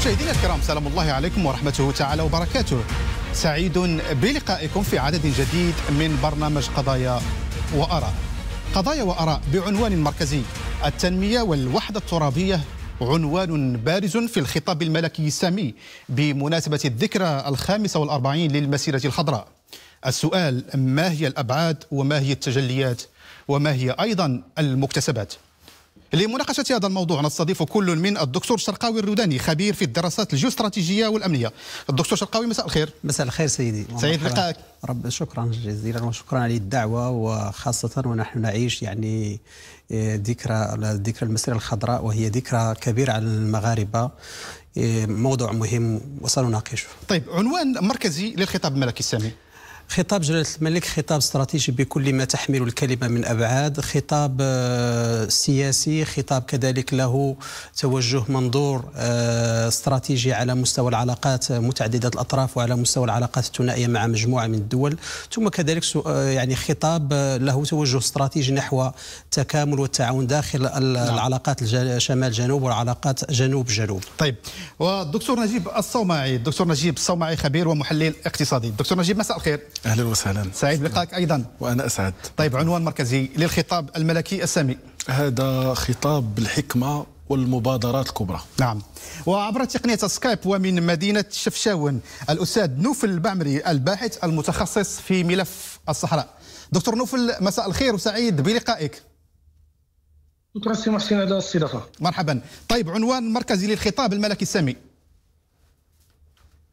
مشاهدينا الكرام سلام الله عليكم ورحمته تعالى وبركاته سعيد بلقائكم في عدد جديد من برنامج قضايا وآراء قضايا وآراء بعنوان مركزي التنمية والوحدة الترابية عنوان بارز في الخطاب الملكي السامي بمناسبة الذكرى الخامسة والأربعين للمسيرة الخضراء السؤال ما هي الأبعاد وما هي التجليات وما هي أيضا المكتسبات لمناقشة هذا الموضوع نستضيف كل من الدكتور شرقاوي الروداني خبير في الدراسات الجيوستراتيجية والأمنية الدكتور شرقاوي مساء الخير مساء الخير سيدي سعيد لقائك رب شكرا جزيلا وشكرا على الدعوة وخاصة ونحن نعيش يعني آه، ذكرى ذكرى المسيرة الخضراء وهي ذكرى كبيرة على المغاربة آه، موضوع مهم وسنناقشه طيب عنوان مركزي للخطاب الملكي السامي خطاب جلالة الملك خطاب استراتيجي بكل ما تحمل الكلمة من أبعاد خطاب آه، سياسي خطاب كذلك له توجه منظور آه، استراتيجي على مستوى العلاقات آه، متعددة الأطراف وعلى مستوى العلاقات الثنائية مع مجموعة من الدول ثم كذلك يعني خطاب له توجه استراتيجي نحو التكامل والتعاون داخل نعم. العلاقات شمال جنوب والعلاقات جنوب جنوب طيب والدكتور نجيب الصومعي الدكتور نجيب الصومعي خبير ومحلل اقتصادي دكتور نجيب مساء الخير اهلا وسهلا سعيد بلقائك ايضا وانا اسعد طيب عنوان مركزي للخطاب الملكي السامي هذا خطاب بالحكمه والمبادرات الكبرى نعم وعبر تقنية سكايب ومن مدينة شفشاون الأستاذ نوفل البعمري الباحث المتخصص في ملف الصحراء دكتور نوفل مساء الخير وسعيد بلقائك دكتور سي محسن هذا الاستضافة مرحبا طيب عنوان مركزي للخطاب الملكي السامي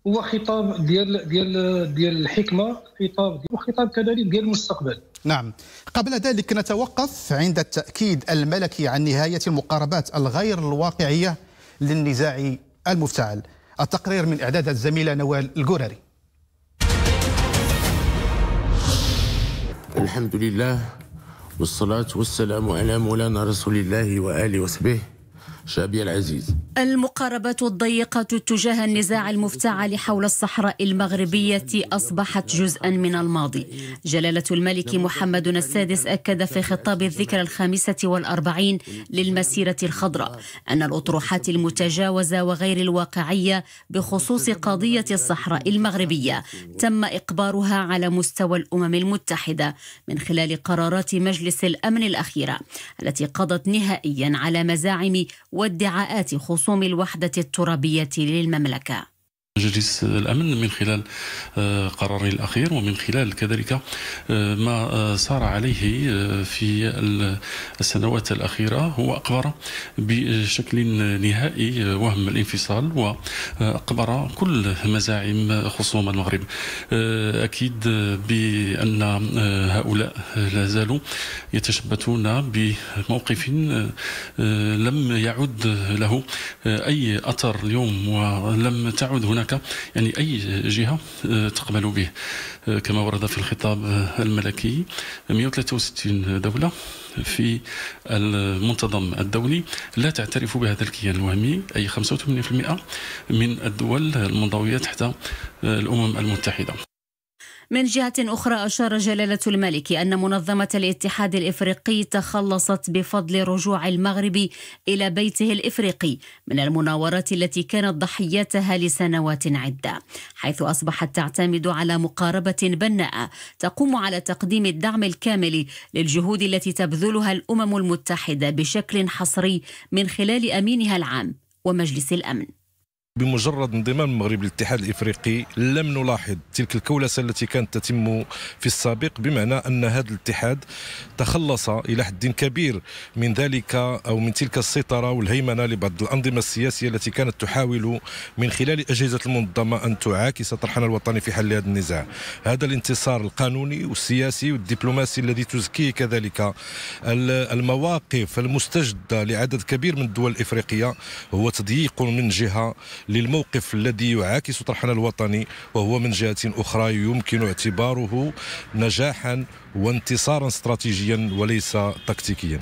هو خطاب ديال ديال ديال الحكمه خطاب وخطاب كذلك ديال المستقبل نعم قبل ذلك نتوقف عند التاكيد الملكي عن نهايه المقاربات الغير الواقعيه للنزاع المفتعل التقرير من اعداد الزميله نوال القرري الحمد لله والصلاه والسلام على مولانا رسول الله واله وصحبه شعبي العزيز المقاربات الضيقة تجاه النزاع المفتعل حول الصحراء المغربية أصبحت جزءا من الماضي جلالة الملك محمد السادس أكد في خطاب الذكرى الخامسة والأربعين للمسيرة الخضراء أن الأطروحات المتجاوزة وغير الواقعية بخصوص قضية الصحراء المغربية تم إقبارها على مستوى الأمم المتحدة من خلال قرارات مجلس الأمن الأخيرة التي قضت نهائيا على مزاعم وادعاءات خصوم الوحدة الترابية للمملكة مجلس الامن من خلال آه، قراره الاخير ومن خلال كذلك آه، ما آه، سار عليه في السنوات الاخيره هو اقبر بشكل نهائي وهم الانفصال واقبر كل مزاعم خصوم المغرب اكيد بان هؤلاء لا زالوا يتشبثون بموقف لم يعد له اي اثر اليوم ولم تعد هناك المملكة يعني أي جهة آه، تقبل به آه، كما ورد في الخطاب آه، الملكي 163 دولة في المنتظم الدولي لا تعترف بهذا الكيان الوهمي أي 85% من الدول المنضوية تحت الأمم المتحدة من جهة أخرى أشار جلالة الملك أن منظمة الاتحاد الإفريقي تخلصت بفضل رجوع المغرب إلى بيته الإفريقي من المناورات التي كانت ضحيتها لسنوات عدة حيث أصبحت تعتمد على مقاربة بناءة تقوم على تقديم الدعم الكامل للجهود التي تبذلها الأمم المتحدة بشكل حصري من خلال أمينها العام ومجلس الأمن بمجرد انضمام المغرب للاتحاد الافريقي لم نلاحظ تلك الكولسه التي كانت تتم في السابق بمعنى ان هذا الاتحاد تخلص الى حد كبير من ذلك او من تلك السيطره والهيمنه لبعض الانظمه السياسيه التي كانت تحاول من خلال اجهزه المنظمه ان تعاكس طرحنا الوطني في حل هذا النزاع هذا الانتصار القانوني والسياسي والدبلوماسي الذي تزكيه كذلك المواقف المستجده لعدد كبير من الدول الافريقيه هو تضييق من جهه للموقف الذي يعاكس طرحنا الوطني وهو من جهة أخرى يمكن اعتباره نجاحا وانتصارا استراتيجيا وليس تكتيكيا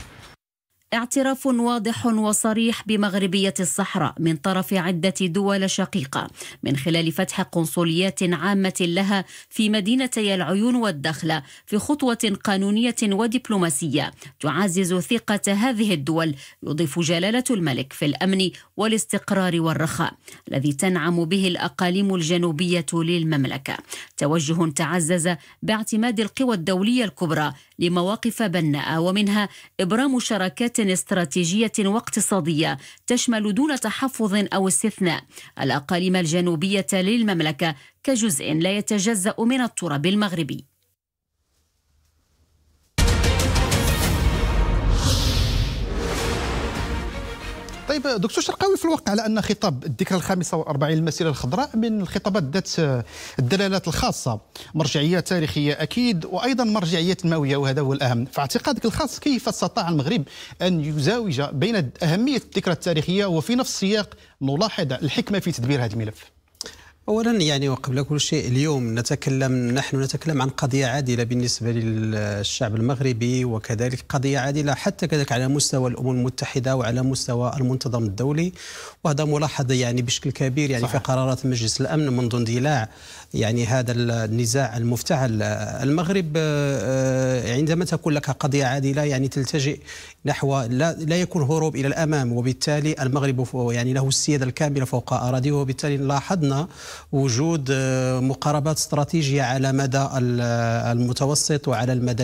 اعتراف واضح وصريح بمغربيه الصحراء من طرف عده دول شقيقه من خلال فتح قنصليات عامه لها في مدينتي العيون والدخله في خطوه قانونيه ودبلوماسيه تعزز ثقه هذه الدول يضيف جلاله الملك في الامن والاستقرار والرخاء الذي تنعم به الاقاليم الجنوبيه للمملكه توجه تعزز باعتماد القوى الدوليه الكبرى لمواقف بناءة ومنها إبرام شراكات استراتيجية واقتصادية تشمل دون تحفظ أو استثناء الأقاليم الجنوبية للمملكة كجزء لا يتجزأ من التراب المغربي طيب دكتور شرقاوي في الواقع على ان خطاب الذكرى الخامسه والأربعين للمسيره الخضراء من الخطابات ذات الدلالات الخاصه مرجعيه تاريخيه اكيد وايضا مرجعيه تنمويه وهذا هو الاهم فاعتقادك الخاص كيف استطاع المغرب ان يزاوج بين اهميه الذكرى التاريخيه وفي نفس السياق نلاحظ الحكمه في تدبير هذا الملف اولا يعني وقبل كل شيء اليوم نتكلم نحن نتكلم عن قضيه عادله بالنسبه للشعب المغربي وكذلك قضيه عادله حتى كذلك على مستوى الامم المتحده وعلى مستوى المنتظم الدولي وهذا ملاحظ يعني بشكل كبير يعني صحيح. في قرارات مجلس الامن منذ اندلاع يعني هذا النزاع المفتعل المغرب آه، آه، عندما تكون لك قضيه عادله يعني تلتجئ نحو لا, لا يكون هروب الى الامام وبالتالي المغرب يعني له السياده الكامله فوق اراضيه وبالتالي لاحظنا وجود آه، مقاربات استراتيجيه على مدى آه، المتوسط وعلى المدى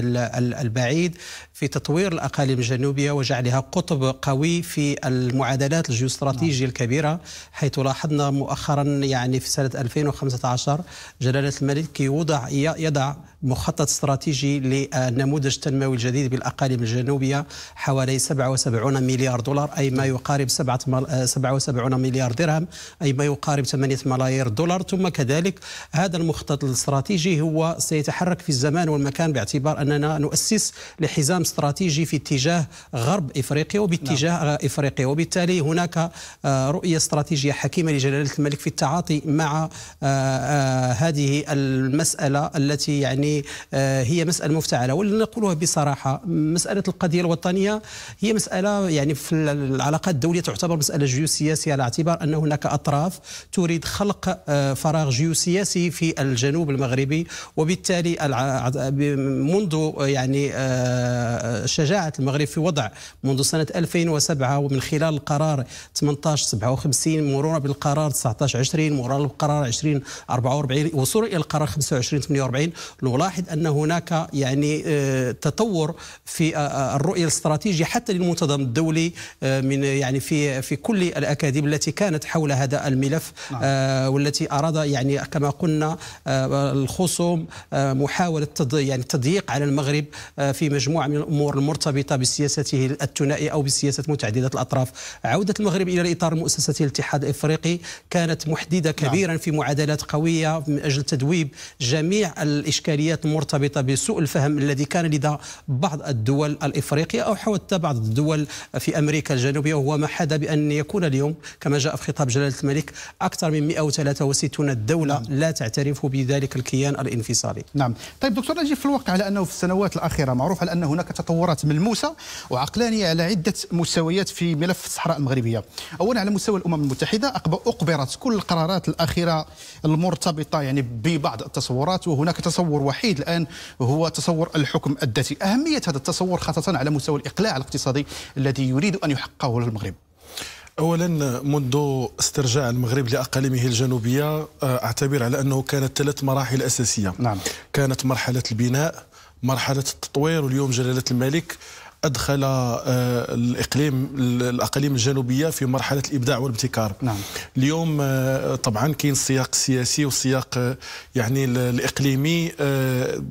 البعيد في تطوير الاقاليم الجنوبيه وجعلها قطب قوي في المعادلات الجيوستراتيجيه نعم. الكبيره حيث لاحظنا مؤخرا يعني في سنه 2015 جلاله الملك يوضع يضع مخطط استراتيجي للنموذج التنموي الجديد بالاقاليم الجنوبيه حوالي 77 مليار دولار اي ما يقارب 77 آه، مليار درهم اي ما يقارب 8 ملايير دولار دولار ثم كذلك هذا المخطط الاستراتيجي هو سيتحرك في الزمان والمكان باعتبار أننا نؤسس لحزام استراتيجي في اتجاه غرب إفريقيا وباتجاه نعم. إفريقيا وبالتالي هناك آه، رؤية استراتيجية حكيمة لجلالة الملك في التعاطي مع آه، آه، هذه المسألة التي يعني هي مسألة مفتعلة ولنقولها بصراحة مسألة القضية الوطنية هي مسألة يعني في العلاقات الدولية تعتبر مسألة جيوسياسية على اعتبار أن هناك أطراف تريد خلق فراغ جيوسياسي في الجنوب المغربي وبالتالي منذ يعني آه، شجاعة المغرب في وضع منذ سنة 2007 ومن خلال القرار 1857 مرورا بالقرار 1920 مرورا بالقرار 2044 وصولا إلى القرار 2548 نلاحظ أن هناك يعني آه، تطور في آه، الرؤية الاستراتيجية حتى للمنتظم الدولي من يعني في في كل الأكاذيب التي كانت حول هذا الملف نعم. والتي التي اراد يعني كما قلنا آه، الخصوم آه، محاوله يعني التضييق على المغرب آه، في مجموعه من الامور المرتبطه بسياسته الثنائي او بسياسه متعدده الاطراف عوده المغرب الى الاطار المؤسساتي الاتحاد الافريقي كانت محدده نعم. كبيرا في معادلات قويه من اجل تذويب جميع الاشكاليات المرتبطه بسوء الفهم الذي كان لدى بعض الدول الافريقيه او حتى بعض الدول في امريكا الجنوبيه وهو ما حدا بان يكون اليوم كما جاء في خطاب جلاله الملك اكثر من 103 وستون الدولة نعم. لا تعترف بذلك الكيان الانفصالي نعم طيب دكتور نجيب في الواقع على أنه في السنوات الأخيرة معروف على أن هناك تطورات ملموسة وعقلانية على عدة مستويات في ملف الصحراء المغربية أولا على مستوى الأمم المتحدة أقبرت كل القرارات الأخيرة المرتبطة يعني ببعض التصورات وهناك تصور وحيد الآن هو تصور الحكم الذاتي أهمية هذا التصور خاصة على مستوى الإقلاع الاقتصادي الذي يريد أن يحققه المغرب اولا منذ استرجاع المغرب لاقاليمه الجنوبيه آه، اعتبر على انه كانت ثلاث مراحل اساسيه نعم. كانت مرحله البناء مرحله التطوير واليوم جلاله الملك أدخل آه، الإقليم الأقاليم الجنوبية في مرحلة الإبداع والابتكار نعم. اليوم آه، طبعا كاين السياق السياسي والسياق آه، يعني الإقليمي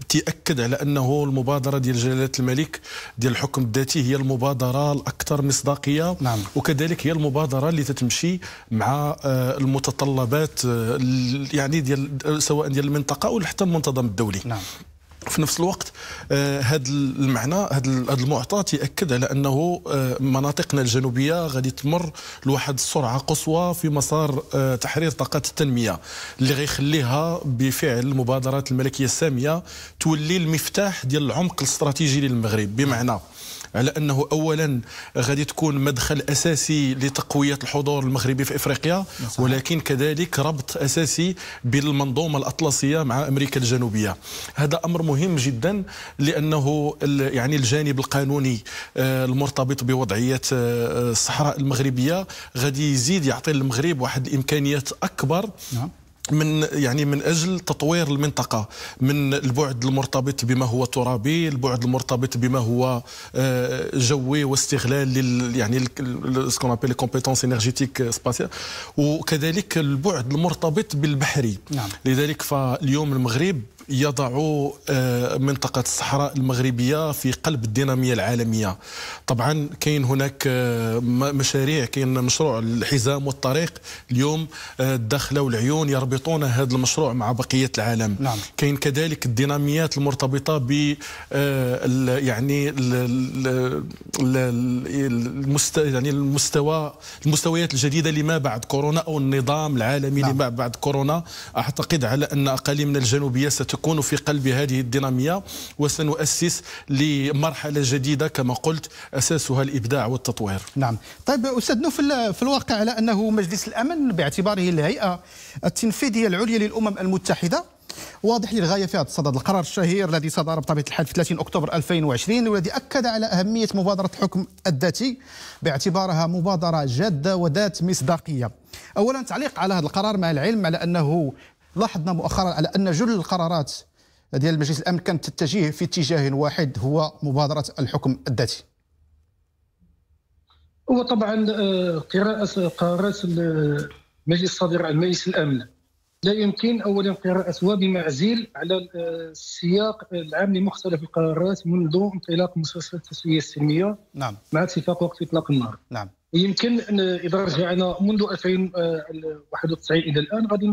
تأكد على أنه المبادرة ديال جلالة الملك ديال الحكم الذاتي هي المبادرة الأكثر مصداقية نعم. وكذلك هي المبادرة اللي تتمشي مع المتطلبات يعني ديال سواء ديال المنطقة أو حتى المنتظم الدولي نعم. في نفس الوقت هذا آه، المعنى هذا المعطى تياكد على انه آه، مناطقنا الجنوبيه غادي تمر لواحد السرعه قصوى في مسار آه، تحرير طاقات التنميه اللي غيخليها بفعل المبادرات الملكيه الساميه تولي المفتاح ديال العمق الاستراتيجي للمغرب بمعنى على انه اولا غادي تكون مدخل اساسي لتقويه الحضور المغربي في افريقيا نعم. ولكن كذلك ربط اساسي بالمنظومه الاطلسيه مع امريكا الجنوبيه هذا امر مهم جدا لانه يعني الجانب القانوني آه، المرتبط بوضعيه آه، الصحراء المغربيه غادي يزيد يعطي المغرب واحد الامكانيات اكبر نعم. من يعني من اجل تطوير المنطقه من البعد المرتبط بما هو ترابي البعد المرتبط بما هو آه، جوي واستغلال لل يعني سكون ابل كومبيتونس انرجيتيك سباسيال وكذلك البعد المرتبط بالبحري نعم. لذلك فاليوم المغرب يضع آه، منطقة الصحراء المغربية في قلب الدينامية العالمية طبعا كاين هناك آه، مشاريع كاين مشروع الحزام والطريق اليوم آه، الدخلة والعيون يربطون هذا المشروع مع بقية العالم نعم. كاين كذلك الديناميات المرتبطة ب يعني يعني المستوى المستويات الجديدة لما بعد كورونا أو النظام العالمي نعم. لما بعد كورونا أعتقد على أن أقاليمنا الجنوبية ستكون سنكون في قلب هذه الدينامية وسنؤسس لمرحلة جديدة كما قلت أساسها الإبداع والتطوير نعم طيب أستاذ نوفل في الواقع على أنه مجلس الأمن باعتباره الهيئة التنفيذية العليا للأمم المتحدة واضح للغايه في هذا الصدد القرار الشهير الذي صدر بطبيعه الحال في 30 اكتوبر 2020 والذي اكد على اهميه مبادره الحكم الذاتي باعتبارها مبادره جاده وذات مصداقيه. اولا تعليق على هذا القرار مع العلم على انه لاحظنا مؤخرا على ان جل القرارات ديال مجلس الامن كانت تتجه في اتجاه واحد هو مبادره الحكم الذاتي هو طبعا آه، قراءه قرارات المجلس الصادر عن مجلس الامن لا يمكن اولا قراءتها بمعزل على آه، السياق العام لمختلف القرارات منذ انطلاق مسلسل التسويه السلميه نعم مع اتفاق وقت اطلاق النار نعم يمكن ان اذا رجعنا منذ 2091 آه، الى الان غادي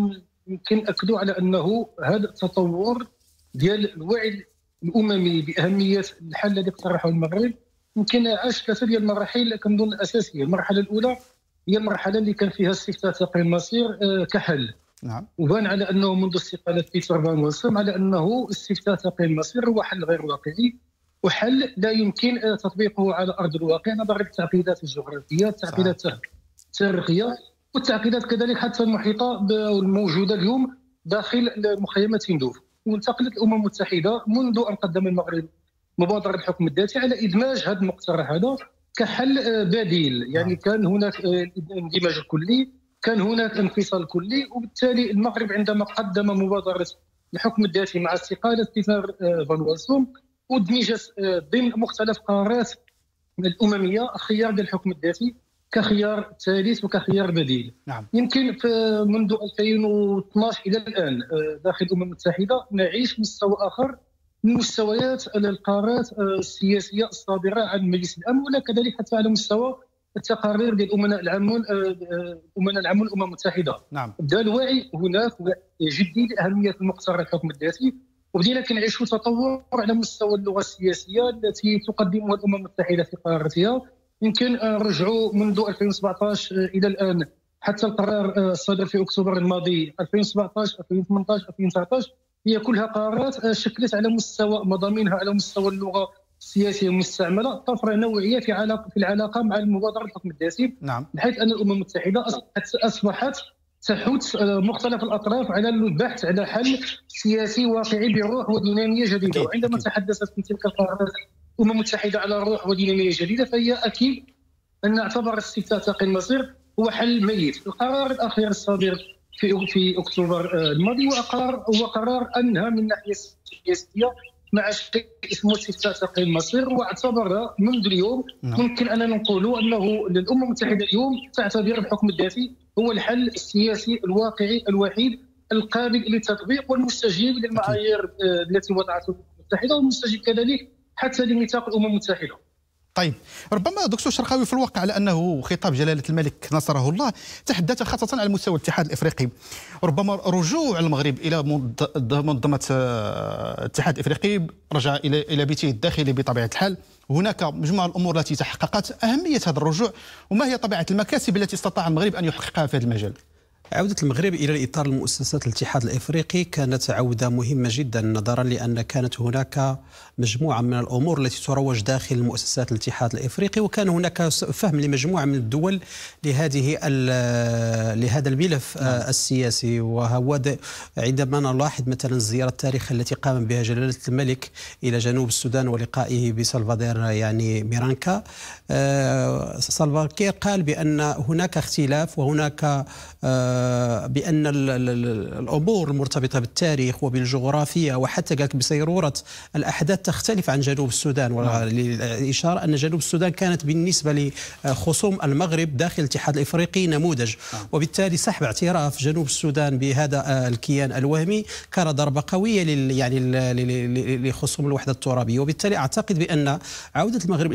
يمكن اكدوا على انه هذا التطور ديال الوعي الاممي باهميه الحل الذي اقترحه المغرب يمكن عاش ثلاثه ديال المراحل كنظن اساسيه المرحله الاولى هي المرحله اللي كان فيها استفتاء ثقيل المصير آه، كحل نعم وبان على انه منذ استقاله بيتر فان على انه استفتاء ثقيل المصير هو حل غير واقعي وحل لا يمكن آه، تطبيقه على ارض الواقع نظرا للتعقيدات الجغرافيه التعقيدات التاريخيه والتعقيدات كذلك حتى المحيطه الموجوده اليوم داخل مخيمات هندوف وانتقلت الامم المتحده منذ ان قدم المغرب مبادره الحكم الذاتي على ادماج هذا المقترح هذا كحل آه، بديل يعني نعم. كان هناك آه، اندماج الكلي كان هناك انفصال كلي وبالتالي المغرب عندما قدم مبادره الحكم الذاتي مع استقاله ستيفان آه، فالواسوم ودمجت ضمن مختلف قرارات الامميه خيار الحكم الذاتي كخيار ثالث وكخيار بديل نعم. يمكن منذ 2012 الى الان آه، داخل الامم المتحده نعيش مستوى اخر من مستويات القرارات آه، السياسيه الصادره عن مجلس الامن وكذلك حتى على مستوى التقارير ديال الامناء العامون امناء العامون الامم المتحده نعم بدا الوعي هناك جدي لاهميه المقترح الحكم الذاتي وبدينا كنعيشوا تطور على مستوى اللغه السياسيه التي تقدمها الامم المتحده في قراراتها يمكن نرجعوا منذ 2017 آه، الى الان حتى القرار آه، الصادر في اكتوبر الماضي 2017 2018 2019 هي كلها قرارات آه، شكلت على مستوى مضامينها على مستوى اللغه السياسيه المستعمله طفره نوعيه في علاقه في العلاقه مع المبادره الحكم الدسم نعم بحيث ان الامم المتحده اصبحت تحث مختلف الاطراف على البحث على حل سياسي واقعي بروح وديناميه جديده وعندما تحدثت في تلك القرارات الامم المتحده على الروح وديناميه جديده فهي اكيد ان نعتبر استفتاء ساق المصير هو حل ميت القرار الاخير الصادر في في اكتوبر آه، الماضي وقرار قرار انها من الناحيه السياسيه مع شيء اسمه استفتاء ساق المصير واعتبر منذ اليوم نعم. ممكن اننا نقول انه الامم المتحده اليوم تعتبر الحكم الذاتي هو الحل السياسي الواقعي الوحيد القابل للتطبيق والمستجيب للمعايير آه، التي وضعته الامم المتحده والمستجيب كذلك حتى لميثاق الامم المتحده طيب ربما دكتور شرقاوي في الواقع على انه خطاب جلاله الملك نصره الله تحدث خاصه على مستوى الاتحاد الافريقي ربما رجوع المغرب الى منظمه آه، الاتحاد الافريقي رجع الى الى بيته الداخلي بطبيعه الحال هناك مجموعه الامور التي تحققت اهميه هذا الرجوع وما هي طبيعه المكاسب التي استطاع المغرب ان يحققها في هذا المجال عودة المغرب إلى إطار المؤسسات الاتحاد الإفريقي كانت عودة مهمة جدا نظرا لأن كانت هناك مجموعه من الامور التي تروج داخل مؤسسات الاتحاد الافريقي وكان هناك فهم لمجموعه من الدول لهذه لهذا الملف نعم. آه، السياسي وهو عندما نلاحظ مثلا الزياره التاريخيه التي قام بها جلاله الملك الى جنوب السودان ولقائه بسلفادير يعني ميرانكا آه، سلفاكير قال بان هناك اختلاف وهناك آه، بان الامور المرتبطه بالتاريخ وبالجغرافيا وحتى قال بسيروره الاحداث تختلف عن جنوب السودان والإشارة نعم. أن جنوب السودان كانت بالنسبة لخصوم المغرب داخل الاتحاد الإفريقي نموذج نعم. وبالتالي سحب اعتراف جنوب السودان بهذا الكيان الوهمي كان ضربة قوية يعني لخصوم الوحدة الترابية وبالتالي أعتقد بأن عودة المغرب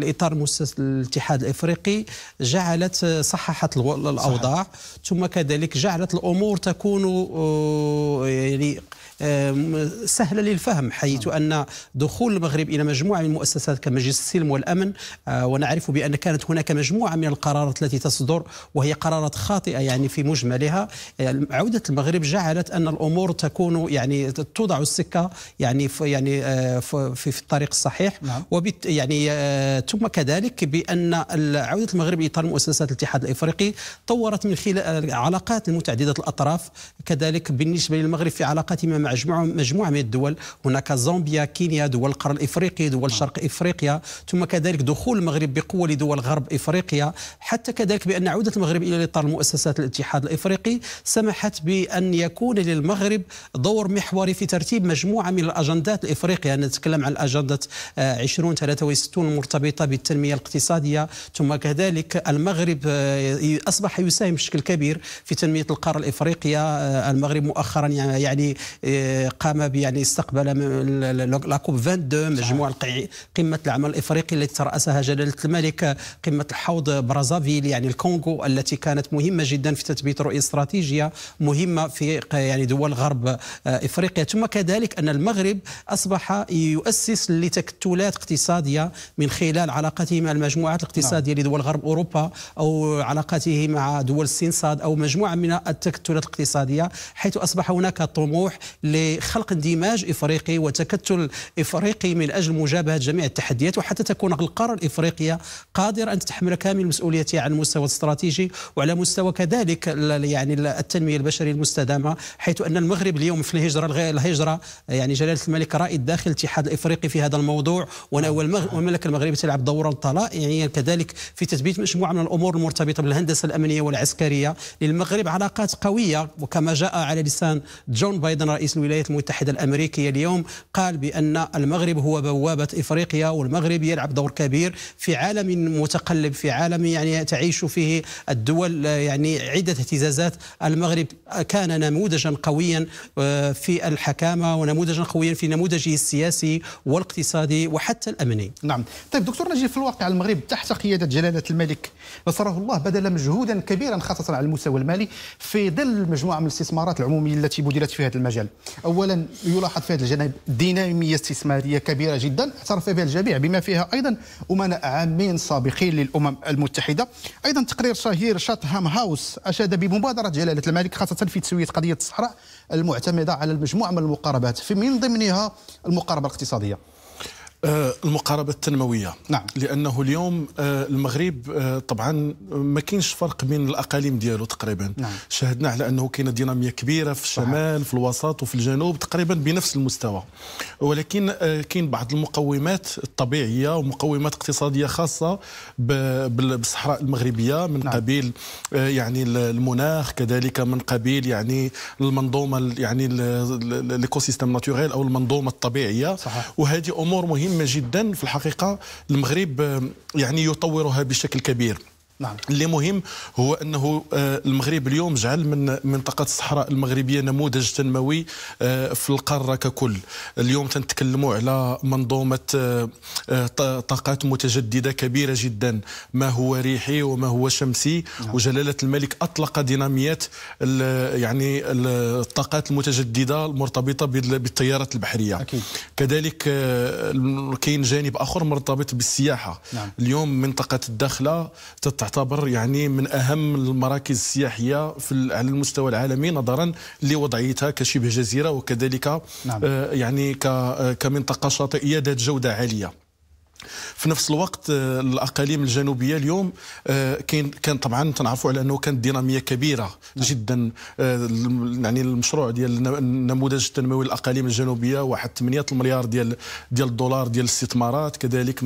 لإطار مؤسسة الاتحاد الإفريقي جعلت صححت الأوضاع ثم كذلك جعلت الأمور تكون آه، يعني سهله للفهم حيث نعم. ان دخول المغرب الى مجموعه من المؤسسات كمجلس السلم والامن آه، ونعرف بان كانت هناك مجموعه من القرارات التي تصدر وهي قرارات خاطئه يعني في مجملها عوده المغرب جعلت ان الامور تكون يعني توضع السكه يعني, يعني، آه، في يعني في الطريق الصحيح نعم. وبت يعني آه، ثم كذلك بان عوده المغرب لاطار مؤسسات الاتحاد الافريقي طورت من خلال علاقات متعدده الاطراف كذلك بالنسبه للمغرب في علاقاته مع مجموعه من الدول هناك زامبيا كينيا دول القرن الافريقي دول نعم. شرق افريقيا ثم كذلك دخول المغرب بقوه لدول غرب افريقيا حتى كذلك بان عوده المغرب الى اطار مؤسسات الاتحاد الافريقي سمحت بان يكون للمغرب دور محوري في ترتيب مجموعه من الاجندات الافريقيه نتكلم عن اجنده 2063 آه، المرتبطه بالتنميه الاقتصاديه ثم كذلك المغرب آه، اصبح يساهم بشكل كبير في تنميه القاره الافريقيه آه، المغرب مؤخرا يعني, يعني، قام يعني استقبل لا كوب 22 مجموع قمه العمل الافريقي التي تراسها جلاله الملك قمه الحوض برازافيل يعني الكونغو التي كانت مهمه جدا في تثبيت رؤيه استراتيجيه مهمه في يعني دول غرب آه، افريقيا ثم كذلك ان المغرب اصبح يؤسس لتكتلات اقتصاديه من خلال علاقته مع المجموعات الاقتصاديه نعم. لدول غرب اوروبا او علاقته مع دول السنصاد او مجموعه من التكتلات الاقتصاديه حيث اصبح هناك طموح لخلق اندماج إفريقي وتكتل إفريقي من أجل مجابهة جميع التحديات وحتى تكون القارة الإفريقية قادرة أن تتحمل كامل مسؤوليتها على المستوى الاستراتيجي وعلى مستوى كذلك يعني التنمية البشرية المستدامة حيث أن المغرب اليوم في الهجرة الهجرة يعني جلالة الملك رائد داخل الاتحاد الإفريقي في هذا الموضوع والمملكة المغربية تلعب دورا طلائعيا كذلك في تثبيت مجموعة من الأمور المرتبطة بالهندسة الأمنية والعسكرية للمغرب علاقات قوية وكما جاء على لسان جون بايدن رئيس الولايات المتحدة الأمريكية اليوم قال بأن المغرب هو بوابة إفريقيا والمغرب يلعب دور كبير في عالم متقلب في عالم يعني تعيش فيه الدول يعني عدة اهتزازات المغرب كان نموذجا قويا آه، في الحكامة ونموذجا قويا في نموذجه السياسي والاقتصادي وحتى الأمني نعم طيب دكتور نجيب في الواقع المغرب تحت قيادة جلالة الملك نصره الله بذل مجهودا كبيرا خاصة على المستوى المالي في ظل مجموعة من الاستثمارات العمومية التي بذلت في هذا المجال اولا يلاحظ في هذا الجانب ديناميه استثماريه كبيره جدا اعترف بها الجميع بما فيها ايضا امناء عامين سابقين للامم المتحده ايضا تقرير شهير شاتهام هاوس اشاد بمبادره جلاله الملك خاصه في تسويه قضيه الصحراء المعتمده على المجموعه من المقاربات في من ضمنها المقاربه الاقتصاديه آه، المقاربة التنموية نعم. لأنه اليوم آه، المغرب آه، طبعا ما كاينش فرق بين الأقاليم ديالو تقريبا نعم. شاهدنا على أنه كاين دينامية كبيرة في الشمال صحيح. في الوسط وفي الجنوب تقريبا بنفس المستوى ولكن كاين بعض المقومات الطبيعية ومقومات اقتصادية خاصة بالصحراء المغربية من نعم. قبيل يعني المناخ كذلك من قبيل يعني المنظومة يعني الايكوسيستم ناتوريل أو المنظومة الطبيعية صحيح. وهذه أمور مهمة مهمة جدا في الحقيقة المغرب يعني يطورها بشكل كبير نعم. اللي مهم هو انه آه، المغرب اليوم جعل من منطقه الصحراء المغربيه نموذج تنموي آه، في القاره ككل اليوم تنتكلموا على منظومه آه، طاقات متجدده كبيره جدا ما هو ريحي وما هو شمسي نعم. وجلاله الملك اطلق ديناميات يعني الطاقات المتجدده المرتبطه بالتيارات البحريه أكيد. كذلك كاين جانب اخر مرتبط بالسياحه نعم. اليوم منطقه الداخله تتعرض تعتبر يعني من اهم المراكز السياحيه في على المستوى العالمي نظرا لوضعيتها كشبه جزيره وكذلك نعم. آه، يعني آه، كمنطقه شاطئيه ذات جوده عاليه في نفس الوقت آه، الاقاليم الجنوبيه اليوم آه، كاين كان طبعا تنعرفوا على انه كانت ديناميه كبيره نعم. جدا آه، يعني المشروع ديال النموذج التنموي الاقاليم الجنوبيه واحد 8 المليار ديال ديال الدولار ديال الاستثمارات كذلك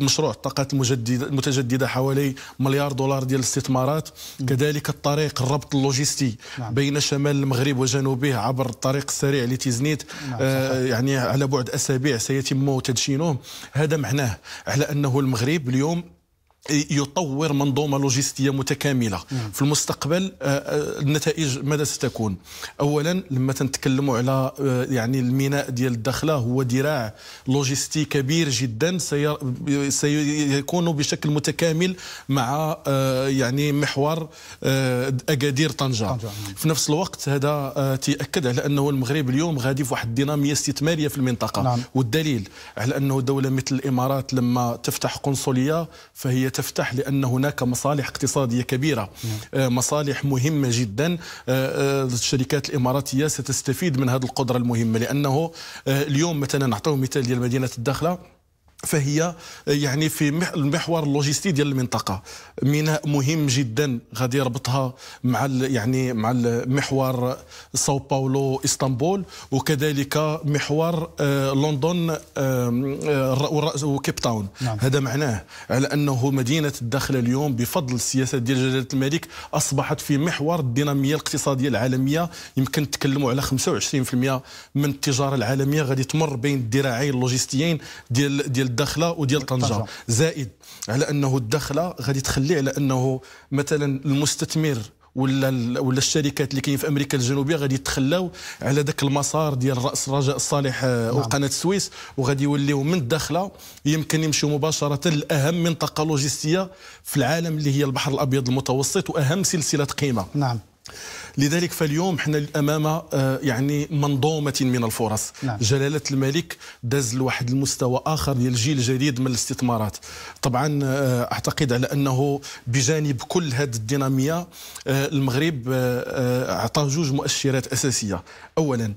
مشروع الطاقات المجدده المتجدده حوالي مليار دولار ديال الاستثمارات نعم. كذلك الطريق الربط اللوجستي نعم. بين شمال المغرب وجنوبه عبر الطريق السريع لتيزنيت يعني على بعد اسابيع سيتم تدشينه هذا سمعناه على أنه المغرب اليوم يطور منظومه لوجستيه متكامله مم. في المستقبل آه، آه، النتائج ماذا ستكون اولا لما تنتكلموا على آه، يعني الميناء ديال الدخله هو ذراع لوجستي كبير جدا سيكون بشكل متكامل مع يعني محور اكادير طنجه نعم. في نفس الوقت هذا تاكد على انه المغرب اليوم غادي في واحد الديناميه استثماريه في المنطقه نعم. والدليل على انه دوله مثل الامارات لما تفتح قنصليه فهي تفتح لأن هناك مصالح اقتصادية كبيرة آه، مصالح مهمة جدا الشركات آه، آه، الإماراتية ستستفيد من هذه القدرة المهمة لأنه اليوم مثلا نعطيه مثال ديال مدينة الداخلة فهي آه، يعني في المحور اللوجستي ديال المنطقه ميناء مهم جدا غادي يربطها مع يعني مع المحور ساو باولو اسطنبول وكذلك محور آه، لندن آه، وكيب تاون نعم. هذا معناه على انه مدينه الداخل اليوم بفضل السياسه ديال جلاله الملك اصبحت في محور الديناميه الاقتصاديه العالميه يمكن نتكلموا على 25% من التجاره العالميه غادي تمر بين الذراعين اللوجستيين ديال ديال الدخله وديال طنجه زائد على انه الدخله غادي تخلي على انه مثلا المستثمر ولا ولا الشركات اللي كاين في امريكا الجنوبيه غادي يتخلاو على ذاك المسار ديال راس الرجاء الصالح آه، نعم. وقناه السويس وغادي يوليو من الداخله يمكن يمشيو مباشره لاهم منطقه لوجستيه في العالم اللي هي البحر الابيض المتوسط واهم سلسله قيمه نعم لذلك فاليوم حنا امام آه، يعني منظومه من الفرص نعم. جلاله الملك داز لواحد المستوى اخر ديال الجيل الجديد من الاستثمارات طبعا آه، اعتقد على انه بجانب كل هذه الديناميه آه، المغرب اعطى جوج مؤشرات اساسيه اولا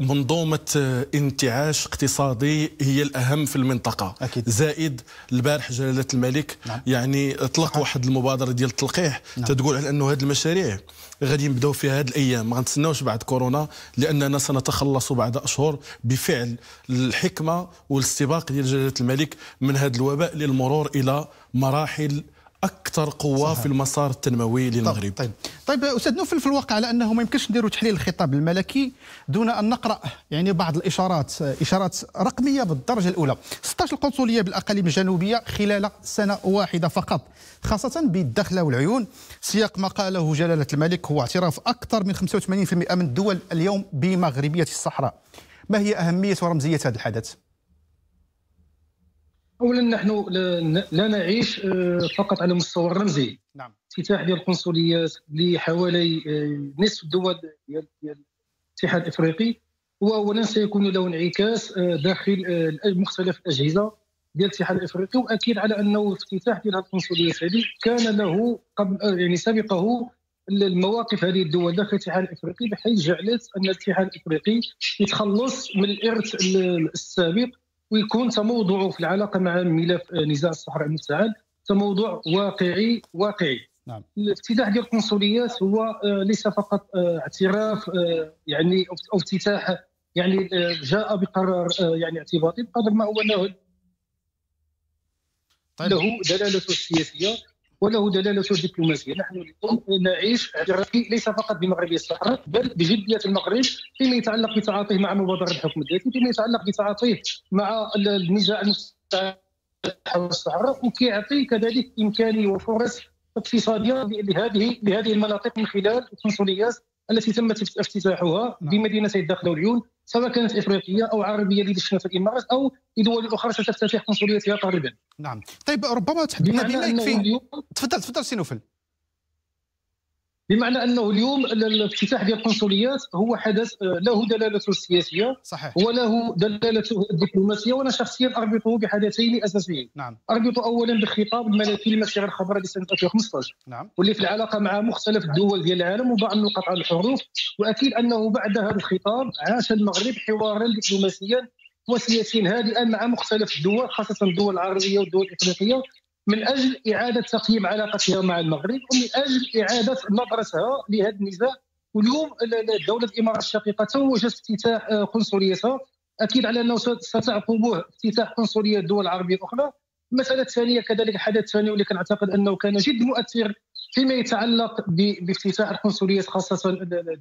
منظومه انتعاش اقتصادي هي الاهم في المنطقه أكيد. زائد البارح جلاله الملك نعم. يعني اطلق نعم. واحد المبادره ديال التلقيح نعم. تقول على انه هذه المشاريع غادي نبداو فيها هذه الايام ما غنتسناوش بعد كورونا لاننا سنتخلص بعد اشهر بفعل الحكمه والاستباق ديال جلاله الملك من هذا الوباء للمرور الى مراحل اكثر قوه صحيح. في المسار التنموي طيب، للمغرب طيب طيب, طيب استاذ نوفل في الواقع على انه ما يمكنش نديروا تحليل الخطاب الملكي دون ان نقرا يعني بعض الاشارات اشارات رقميه بالدرجه الاولى 16 قنصليه بالاقاليم الجنوبيه خلال سنه واحده فقط خاصه بالدخله والعيون سياق ما قاله جلاله الملك هو اعتراف اكثر من 85% من الدول اليوم بمغربيه الصحراء ما هي اهميه ورمزيه هذا الحدث اولا نحن لا نعيش آه، فقط على مستوى الرمزي نعم افتتاح ديال القنصليات لحوالي آه، نصف الدول ديال الاتحاد الافريقي واولا سيكون له انعكاس آه، داخل مختلف الاجهزه ديال الاتحاد الافريقي واكيد على انه افتتاح ديال القنصليات هذه كان له قبل يعني سبقه المواقف هذه الدول داخل الاتحاد الافريقي بحيث جعلت ان الاتحاد الافريقي يتخلص من الارث السابق ويكون تموضعه في العلاقه مع ملف نزاع الصحراء المستعان تموضع واقعي واقعي نعم. الافتتاح ديال القنصليات هو آه، ليس فقط آه، اعتراف آه، يعني او افتتاح يعني جاء بقرار يعني اعتباطي بقدر ما هو انه طيب. له دلالته السياسيه وله دلاله دبلوماسيه، نحن اليوم نعيش ليس فقط بمغربيه الصحراء بل بجديه المغرب فيما يتعلق بتعاطيه مع مبادره الحكم الذاتي، فيما يتعلق بتعاطيه مع النزاع الصحراء وكيعطي كذلك امكانيه وفرص اقتصاديه لهذه لهذه المناطق من خلال القنصليات التي تم افتتاحها نعم. بمدينتي الداخل والعيون سواء كانت افريقيه او عربيه لدشنا في الامارات او لدول اخرى ستفتتح قنصليتها قريبا. نعم، طيب ربما تحدثنا بما يكفي تفضل تفضل سينوفل. بمعنى انه اليوم الافتتاح ديال القنصليات هو حدث آه، له دلالته السياسيه صحيح وله دلالته الدبلوماسيه وانا شخصيا اربطه بحدثين اساسيين نعم اربطه اولا بالخطاب الملكي لمسيره الخضراء لسنه 2015 نعم واللي في العلاقه مع مختلف الدول ديال العالم وبعض نقاط على الحروف واكيد انه بعد هذا الخطاب عاش المغرب حوارا دبلوماسيا وسياسيا هادئا مع مختلف الدول خاصه الدول العربيه والدول الافريقيه من اجل اعاده تقييم علاقتها مع المغرب ومن اجل اعاده نظرتها لهذا النزاع واليوم دوله الامارات الشقيقه توجت افتتاح آه، قنصليتها اكيد على انه ستعقبه افتتاح قنصليه دول العربية اخرى المساله الثانيه كذلك الحدث ثاني ولكن أعتقد انه كان جد مؤثر فيما يتعلق بافتتاح القنصليات خاصه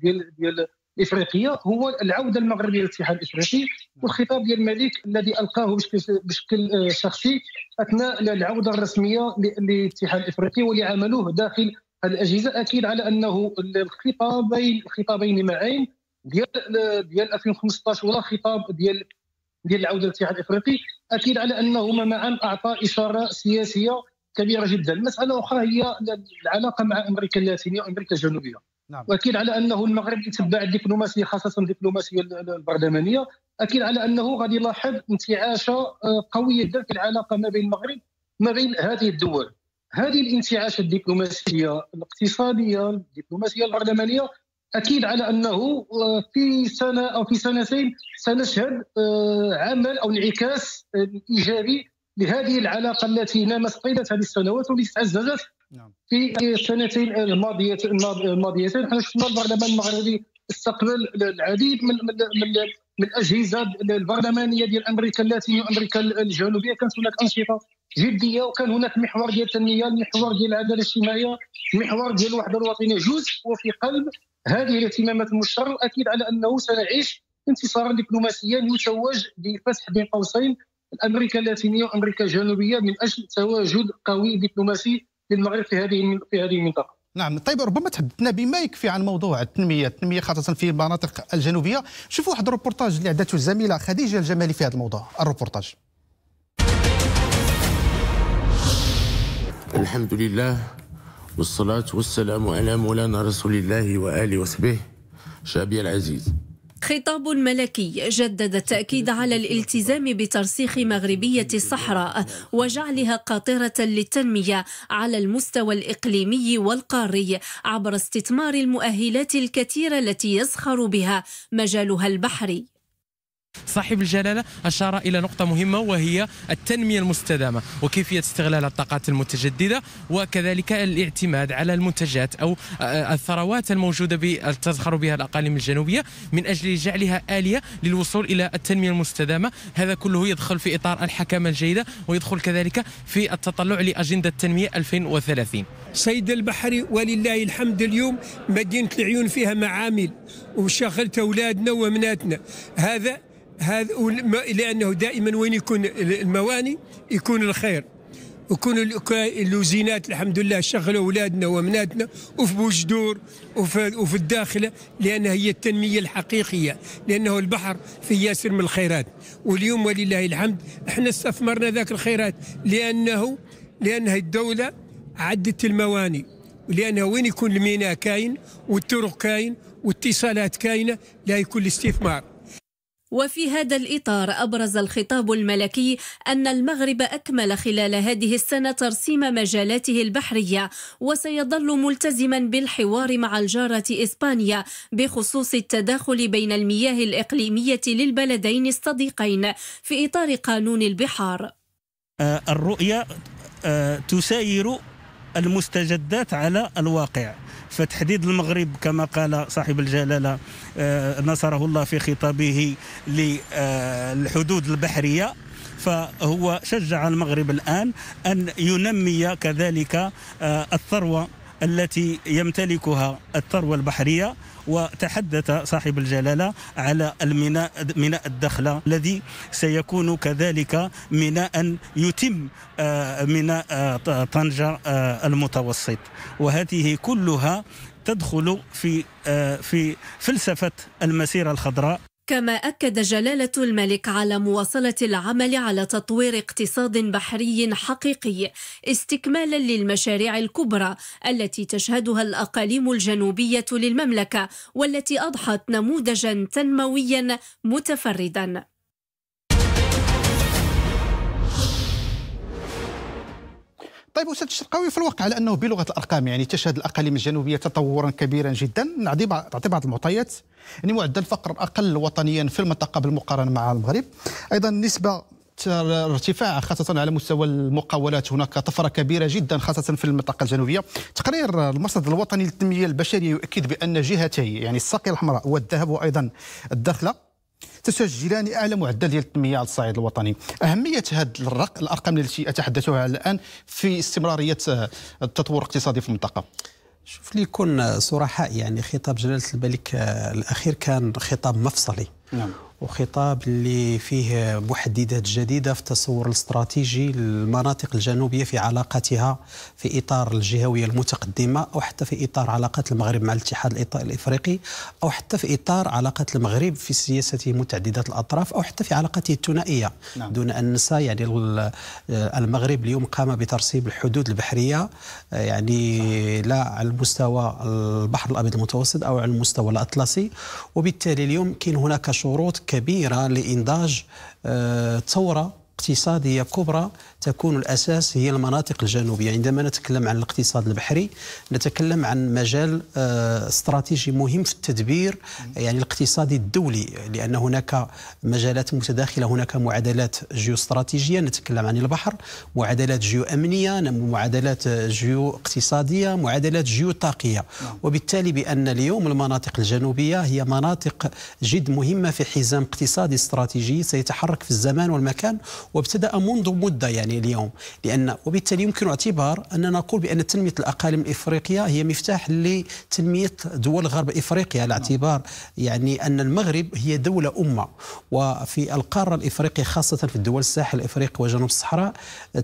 ديال ديال الافريقيه هو العوده المغربيه للاتحاد الافريقي والخطاب ديال الملك الذي القاه بشكل, بشكل آه، شخصي اثناء العوده الرسميه للاتحاد الافريقي ولعمله داخل الاجهزه اكيد على انه الخطابين الخطابين معين ديال ديال 2015 ولا خطاب ديال ديال العوده للاتحاد الافريقي اكيد على انهما معا اعطى اشاره سياسيه كبيره جدا مساله اخرى هي العلاقه مع امريكا اللاتينيه وامريكا الجنوبيه نعم. واكيد على انه المغرب يتبع الدبلوماسيه خاصه الدبلوماسيه البرلمانيه اكيد على انه غادي يلاحظ انتعاشه آه، قويه جدا في العلاقه ما بين المغرب وما بين هذه الدول هذه الانتعاشه الدبلوماسيه الاقتصاديه الدبلوماسيه البرلمانيه اكيد على انه آه، في سنه او في سنتين سنشهد آه، عمل او انعكاس ايجابي لهذه العلاقه التي نامت طيله هذه السنوات واللي تعززت نعم. في السنتين الماضيتين الماضيتين احنا شفنا البرلمان المغربي استقبل العديد من من من, من الاجهزه البرلمانيه ديال امريكا اللاتينيه وامريكا الجنوبيه كانت هناك انشطه جديه وكان هناك محور ديال التنميه المحور ديال العداله الاجتماعيه محور ديال الوحده الوطنيه جزء وفي قلب هذه الاهتمامات المشتركه واكيد على انه سنعيش انتصارا دبلوماسيا يتوج بفتح بين قوسين امريكا اللاتينيه وامريكا الجنوبيه من اجل تواجد قوي دبلوماسي للمغرب في هذه في هذه المنطقه نعم طيب ربما تحدثنا بما يكفي عن موضوع التنميه التنميه خاصه في المناطق الجنوبيه شوفوا واحد الروبورتاج اللي عدته الزميله خديجه الجمالي في هذا الموضوع الروبورتاج الحمد لله والصلاة والسلام على مولانا رسول الله وآله وصحبه شعبي العزيز خطاب ملكي جدد التأكيد على الالتزام بترسيخ مغربية الصحراء وجعلها قاطرة للتنمية على المستوى الإقليمي والقاري عبر استثمار المؤهلات الكثيرة التي يزخر بها مجالها البحري صاحب الجلاله اشار الى نقطه مهمه وهي التنميه المستدامه وكيفيه استغلال الطاقات المتجدده وكذلك الاعتماد على المنتجات او الثروات الموجوده تزخر بها الاقاليم الجنوبيه من اجل جعلها اليه للوصول الى التنميه المستدامه هذا كله يدخل في اطار الحكامه الجيده ويدخل كذلك في التطلع لاجنده التنميه 2030 سيد البحري ولله الحمد اليوم مدينه العيون فيها معامل وشغلت اولادنا وبناتنا هذا هذا لانه دائما وين يكون المواني يكون الخير وكون اللوزينات الحمد لله شغلوا اولادنا وامناتنا وفي بوجدور وفي, الداخله لان هي التنميه الحقيقيه لانه البحر في ياسر من الخيرات واليوم ولله الحمد احنا استثمرنا ذاك الخيرات لانه لانها الدوله عدت المواني لانها وين يكون الميناء كاين والطرق كاين واتصالات كاينه لا يكون الاستثمار وفي هذا الإطار أبرز الخطاب الملكي أن المغرب أكمل خلال هذه السنة ترسيم مجالاته البحرية وسيظل ملتزما بالحوار مع الجارة إسبانيا بخصوص التداخل بين المياه الإقليمية للبلدين الصديقين في إطار قانون البحار آه، الرؤية آه، تساير المستجدات على الواقع فتحديد المغرب كما قال صاحب الجلاله آه، نصره الله في خطابه للحدود آه، البحريه فهو شجع المغرب الان ان ينمي كذلك آه، الثروه التي يمتلكها الثروة البحرية وتحدث صاحب الجلالة على الميناء ميناء الدخلة الذي سيكون كذلك ميناء يتم آه، ميناء آه، طنجة آه، المتوسط وهذه كلها تدخل في في فلسفة المسيرة الخضراء كما أكد جلالة الملك على مواصلة العمل على تطوير اقتصاد بحري حقيقي استكمالا للمشاريع الكبرى التي تشهدها الأقاليم الجنوبية للمملكة والتي أضحت نموذجا تنمويا متفردا طيب استاذ الشرقاوي في الواقع على انه بلغه الارقام يعني تشهد الاقاليم الجنوبيه تطورا كبيرا جدا نعطي بعض المعطيات يعني معدل الفقر اقل وطنيا في المنطقه بالمقارنه مع المغرب ايضا نسبه ارتفاع خاصة على مستوى المقاولات هناك طفرة كبيرة جدا خاصة في المنطقة الجنوبية تقرير المرصد الوطني للتنمية البشرية يؤكد بأن جهتي يعني الساقية الحمراء والذهب وأيضا الدخلة تسجلان اعلى معدل ديال التنميه على الصعيد الوطني اهميه هذه الرق... الارقام التي اتحدثها الان في استمراريه آه، التطور الاقتصادي في المنطقه شوف لي كون صرحاء يعني خطاب جلاله الملك آه، الاخير كان خطاب مفصلي نعم. وخطاب اللي فيه محددات جديده في التصور الاستراتيجي للمناطق الجنوبيه في علاقتها في اطار الجهويه المتقدمه او حتى في اطار علاقات المغرب مع الاتحاد الافريقي او حتى في اطار علاقات المغرب في سياسته متعدده الاطراف او حتى في علاقته الثنائيه نعم. دون ان ننسى يعني آه، المغرب اليوم قام بترسيب الحدود البحريه آه، يعني لا على المستوى البحر الابيض المتوسط او على المستوى الاطلسي وبالتالي اليوم كاين هناك شروط كبيره لانضاج آه، ثوره اقتصاديه كبرى تكون الأساس هي المناطق الجنوبية عندما نتكلم عن الاقتصاد البحري نتكلم عن مجال آه، استراتيجي مهم في التدبير يعني الاقتصادي الدولي لأن هناك مجالات متداخلة هناك معادلات جيو استراتيجية نتكلم عن البحر معادلات جيو أمنية معادلات جيو اقتصادية معادلات جيو طاقية نعم. وبالتالي بأن اليوم المناطق الجنوبية هي مناطق جد مهمة في حزام اقتصادي استراتيجي سيتحرك في الزمان والمكان وابتدأ منذ مدة يعني يعني اليوم لان وبالتالي يمكن اعتبار اننا نقول بان تنميه الاقاليم الافريقيه هي مفتاح لتنميه دول غرب افريقيا على اعتبار يعني ان المغرب هي دوله امه وفي القاره الافريقيه خاصه في الدول الساحل الافريقي وجنوب الصحراء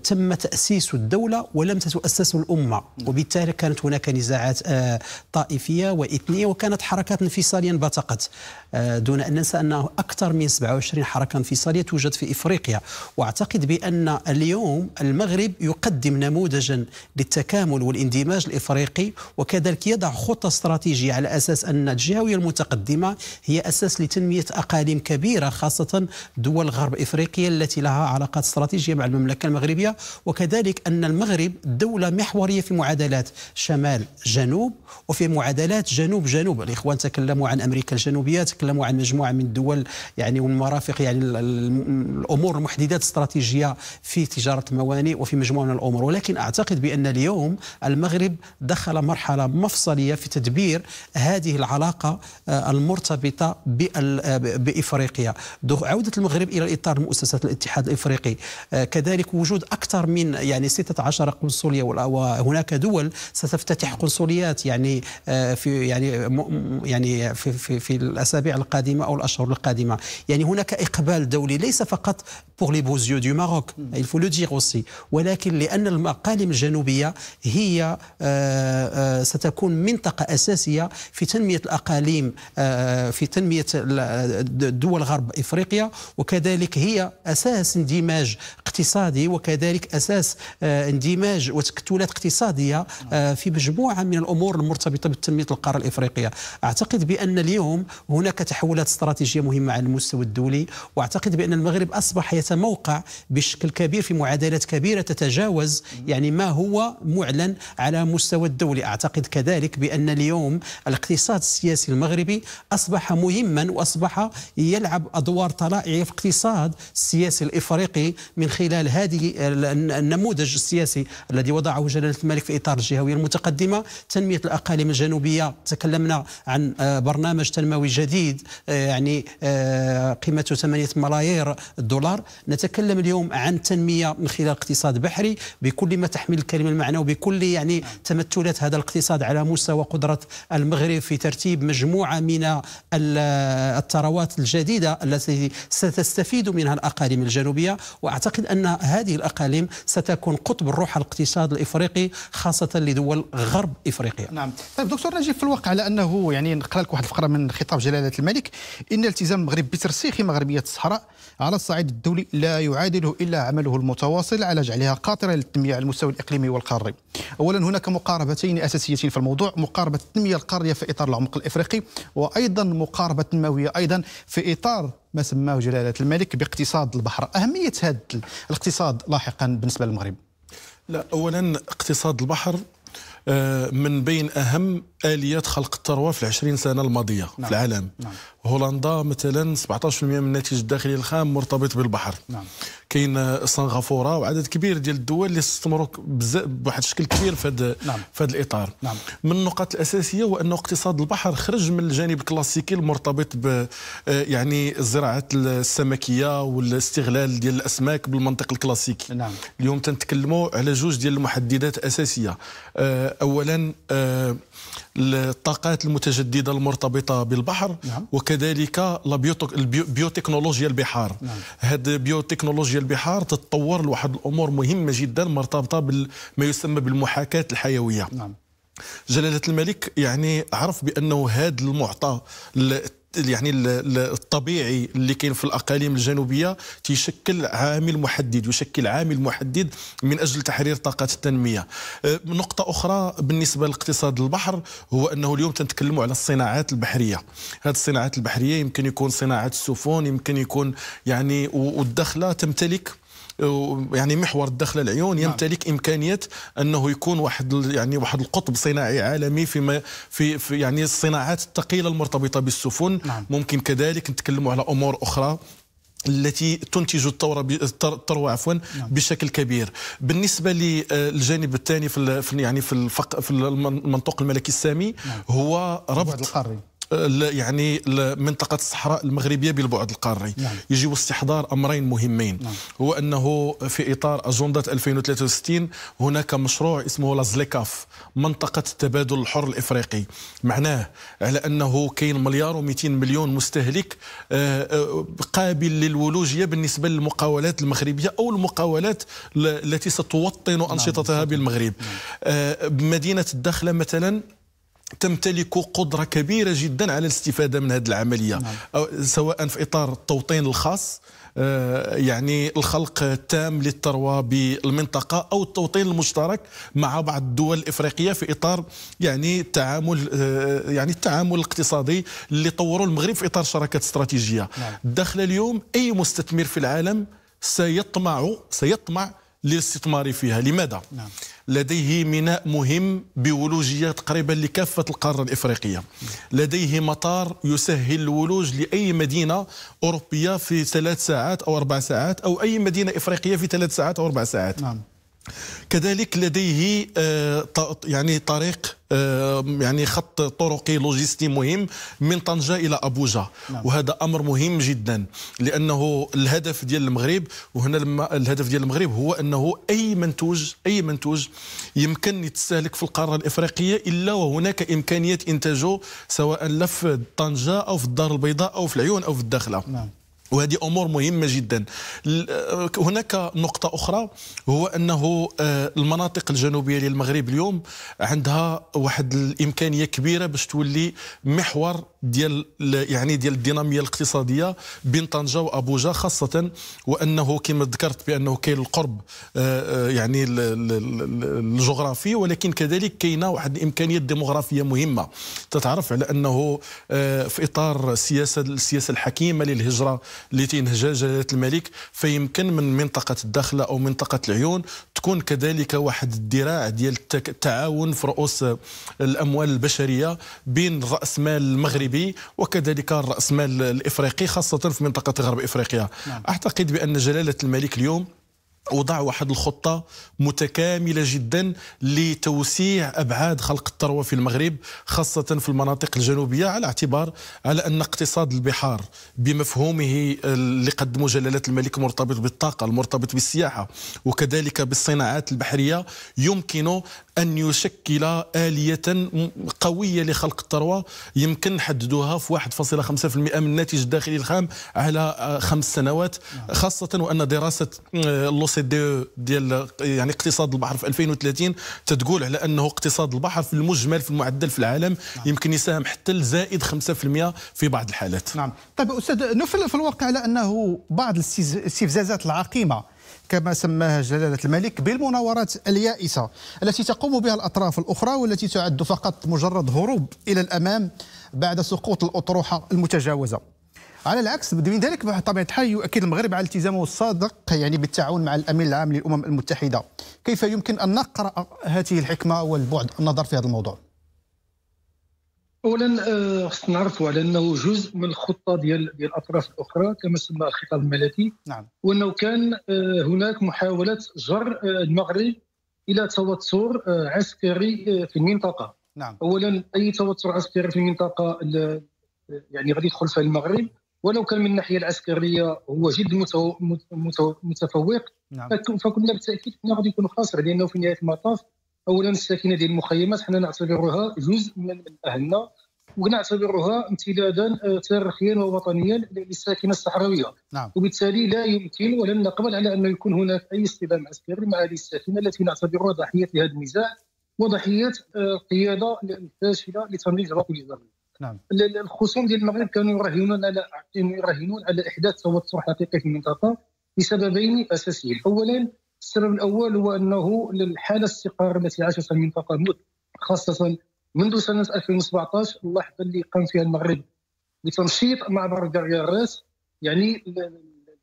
تم تاسيس الدوله ولم تتاسس الامه وبالتالي كانت هناك نزاعات آه، طائفيه واثنيه وكانت حركات انفصاليه انبثقت آه، دون ان ننسى انه اكثر من 27 حركه انفصاليه توجد في افريقيا واعتقد بان اليوم اليوم المغرب يقدم نموذجا للتكامل والاندماج الافريقي وكذلك يضع خطه استراتيجيه على اساس ان الجهويه المتقدمه هي اساس لتنميه اقاليم كبيره خاصه دول غرب افريقيا التي لها علاقات استراتيجيه مع المملكه المغربيه وكذلك ان المغرب دوله محوريه في معادلات شمال جنوب وفي معادلات جنوب جنوب الاخوان تكلموا عن امريكا الجنوبيه تكلموا عن مجموعه من الدول يعني والمرافق يعني الامور المحددات الاستراتيجيه في تجارة موانئ وفي مجموعة من الأمور ولكن أعتقد بأن اليوم المغرب دخل مرحلة مفصلية في تدبير هذه العلاقة آه، المرتبطة آه، بإفريقيا عودة المغرب إلى الإطار مؤسسات الاتحاد الإفريقي آه، كذلك وجود أكثر من يعني 16 قنصلية وهناك دول ستفتتح قنصليات يعني في يعني يعني في, في, في الأسابيع القادمة أو الأشهر القادمة يعني هناك إقبال دولي ليس فقط pour les beaux yeux du Maroc il faut le تلجي غصي ولكن لأن المقالم الجنوبية هي آه، آه، ستكون منطقة أساسية في تنمية الأقاليم آه، في تنمية دول غرب إفريقيا وكذلك هي أساس اندماج اقتصادي وكذلك أساس اندماج وتكتلات اقتصادية في مجموعة من الأمور المرتبطة بتنمية القارة الإفريقية أعتقد بأن اليوم هناك تحولات استراتيجية مهمة على المستوى الدولي وأعتقد بأن المغرب أصبح يتموقع بشكل كبير في معادلات كبيرة تتجاوز يعني ما هو معلن على مستوى الدولة أعتقد كذلك بأن اليوم الاقتصاد السياسي المغربي أصبح مهما وأصبح يلعب أدوار طلائعية في اقتصاد السياسي الإفريقي من خلال هذه النموذج السياسي الذي وضعه جلالة الملك في إطار الجهوية المتقدمة تنمية الأقاليم الجنوبية تكلمنا عن آه، برنامج تنموي جديد آه، يعني آه، قيمته 8 ملايير دولار نتكلم اليوم عن تنمية من خلال اقتصاد بحري بكل ما تحمل الكلمه المعنى وبكل يعني تمثلات هذا الاقتصاد على مستوى قدره المغرب في ترتيب مجموعه من الثروات الجديده التي ستستفيد منها الاقاليم الجنوبيه واعتقد ان هذه الاقاليم ستكون قطب الروح الاقتصاد الافريقي خاصه لدول غرب افريقيا. نعم، طيب دكتور نجيب في الواقع على انه يعني نقرا لك واحد الفقره من خطاب جلاله الملك ان التزام المغرب بترسيخ مغربيه الصحراء على الصعيد الدولي لا يعادله الا عمله المطلوب المتواصل على جعلها قاطرة للتنمية على المستوى الإقليمي والقاري أولا هناك مقاربتين أساسيتين في الموضوع مقاربة التنمية القارية في إطار العمق الإفريقي وأيضا مقاربة تنموية أيضا في إطار ما سماه جلالة الملك باقتصاد البحر أهمية هذا الاقتصاد لاحقا بالنسبة للمغرب لا أولا اقتصاد البحر آه، من بين أهم اليات خلق الثروه في العشرين سنه الماضيه نعم. في العالم نعم. هولندا مثلا 17% من الناتج الداخلي الخام مرتبط بالبحر نعم. كاين سنغافوره وعدد كبير ديال الدول اللي استثمروا بواحد الشكل كبير في هذا نعم. في هذا الاطار نعم. من النقاط الاساسيه هو انه اقتصاد البحر خرج من الجانب الكلاسيكي المرتبط ب يعني الزراعه السمكيه والاستغلال ديال الاسماك بالمنطق الكلاسيكي نعم. اليوم تنتكلموا على جوج ديال المحددات الاساسيه آه، اولا آه، الطاقات المتجدده المرتبطه بالبحر نعم. وكذلك البيوتكنولوجيا البحار نعم. هذه بيوتكنولوجيا البحار تتطور لواحد الامور مهمه جدا مرتبطه بما يسمى بالمحاكاه الحيويه نعم. جلاله الملك يعني عرف بانه هذا المعطى يعني الطبيعي اللي كاين في الاقاليم الجنوبيه تيشكل عامل محدد يشكل عامل محدد من اجل تحرير طاقات التنميه أه، نقطه اخرى بالنسبه لاقتصاد البحر هو انه اليوم تنتكلموا على الصناعات البحريه هذه الصناعات البحريه يمكن يكون صناعه السفن يمكن يكون يعني والدخله تمتلك يعني محور الدخل العيون نعم. يمتلك امكانيه انه يكون واحد يعني واحد القطب صناعي عالمي فيما في, في يعني الصناعات الثقيله المرتبطه بالسفن نعم. ممكن كذلك نتكلموا على امور اخرى التي تنتج الثوره الثروه عفوا نعم. بشكل كبير بالنسبه للجانب آه، الثاني في يعني في في المنطوق الملكي السامي نعم. هو ربط يعني منطقة الصحراء المغربية بالبعد القاري نعم. يجي استحضار أمرين مهمين نعم. هو أنه في إطار أجندة 2063 هناك مشروع اسمه لازليكاف منطقة التبادل الحر الإفريقي معناه على أنه كاين مليار و200 مليون مستهلك آه، آه، قابل للولوجية بالنسبة للمقاولات المغربية أو المقاولات التي ستوطن نعم، أنشطتها نعم. بالمغرب نعم. آه، مدينة الداخلة مثلا تمتلك قدرة كبيرة جدا على الاستفادة من هذه العملية نعم. أو سواء في إطار التوطين الخاص آه، يعني الخلق تام للثروة بالمنطقة أو التوطين المشترك مع بعض الدول الإفريقية في إطار يعني التعامل آه، يعني التعامل الاقتصادي اللي طوروا المغرب في إطار شراكات استراتيجية نعم. اليوم أي مستثمر في العالم سيطمع سيطمع للاستثمار فيها لماذا؟ نعم. لديه ميناء مهم بولوجية تقريبا لكافة القارة الإفريقية لديه مطار يسهل الولوج لأي مدينة أوروبية في ثلاث ساعات أو أربع ساعات أو أي مدينة إفريقية في ثلاث ساعات أو أربع ساعات نعم. كذلك لديه آه، يعني طريق آه، يعني خط طرقي لوجستي مهم من طنجة إلى أبوجا نعم. وهذا أمر مهم جدا لأنه الهدف ديال المغرب وهنا الهدف ديال المغرب هو أنه أي منتوج أي منتوج يمكن يتستهلك في القارة الإفريقية إلا وهناك إمكانية إنتاجه سواء لا في طنجة أو في الدار البيضاء أو في العيون أو في الداخلة نعم. وهذه امور مهمه جدا آه، هناك نقطه اخرى هو انه آه، المناطق الجنوبيه للمغرب اليوم عندها واحد الامكانيه كبيره باش تولي محور ديال يعني ديال الديناميه الاقتصاديه بين طنجه وابوجا خاصه وانه كما ذكرت بانه كاين القرب آه، يعني الجغرافي ولكن كذلك كاينه واحد الامكانيه الديموغرافيه مهمه تتعرف على انه في اطار السياسه السياسه الحكيمه للهجره اللي تينهجها جلاله الملك فيمكن من منطقه الداخله او منطقه العيون تكون كذلك واحد الذراع ديال التعاون في رؤوس الاموال البشريه بين راس مال المغربي وكذلك راس مال الافريقي خاصه في منطقه غرب افريقيا نعم. اعتقد بان جلاله الملك اليوم وضع واحد الخطه متكامله جدا لتوسيع ابعاد خلق الثروه في المغرب خاصه في المناطق الجنوبيه على اعتبار على ان اقتصاد البحار بمفهومه اللي قدمه جلاله الملك مرتبط بالطاقه المرتبط بالسياحه وكذلك بالصناعات البحريه يمكن أن يشكل آلية قوية لخلق الثروة يمكن نحددوها في 1.5% من الناتج الداخلي الخام على آه، خمس سنوات نعم. خاصة وأن دراسة آه، لوسي دي ديال يعني اقتصاد البحر في 2030 تتقول على أنه اقتصاد البحر في المجمل في المعدل في العالم نعم. يمكن يساهم حتى لزائد 5% في بعض الحالات نعم طيب أستاذ نفل في الواقع على أنه بعض الاستفزازات العقيمة كما سماها جلالة الملك بالمناورات اليائسة التي تقوم بها الأطراف الأخرى والتي تعد فقط مجرد هروب إلى الأمام بعد سقوط الأطروحة المتجاوزة على العكس من ذلك بطبيعه الحال يؤكد المغرب على التزامه الصادق يعني بالتعاون مع الامين العام للامم المتحده كيف يمكن ان نقرا هذه الحكمه والبعد النظر في هذا الموضوع اولا آه، خصنا نعرفوا على انه جزء من الخطه ديال ديال الاطراف الاخرى كما سمى الخطاب الملكي نعم وانه كان آه، هناك محاوله جر آه، المغرب الى توتر عسكري في المنطقه نعم اولا اي توتر عسكري في المنطقه يعني غادي يدخل فيها المغرب ولو كان من الناحيه العسكريه هو جد متو... متو... متفوق نعم. فكنا بالتاكيد غادي يكون خاسر لانه في نهايه المطاف اولا الساكنه ديال المخيمات حنا نعتبروها جزء من اهلنا ونعتبرها امتدادا آه، تاريخيا ووطنيا للساكنه الصحراويه نعم. وبالتالي لا يمكن ولن نقبل على ان يكون هناك اي اصطدام عسكري مع هذه الساكنه التي نعتبرها ضحيه لهذا النزاع وضحيه القياده آه، الفاشله لتمرير العراق الجزائري نعم الخصوم ديال المغرب كانوا يراهنون على يراهنون على احداث توتر حقيقي في المنطقه لسببين اساسيين اولا السبب الاول هو انه الحاله الاستقرار التي عاشتها المنطقه خاصه منذ سنه 2017 اللحظه اللي قام فيها المغرب بتنشيط معبر دار الراس يعني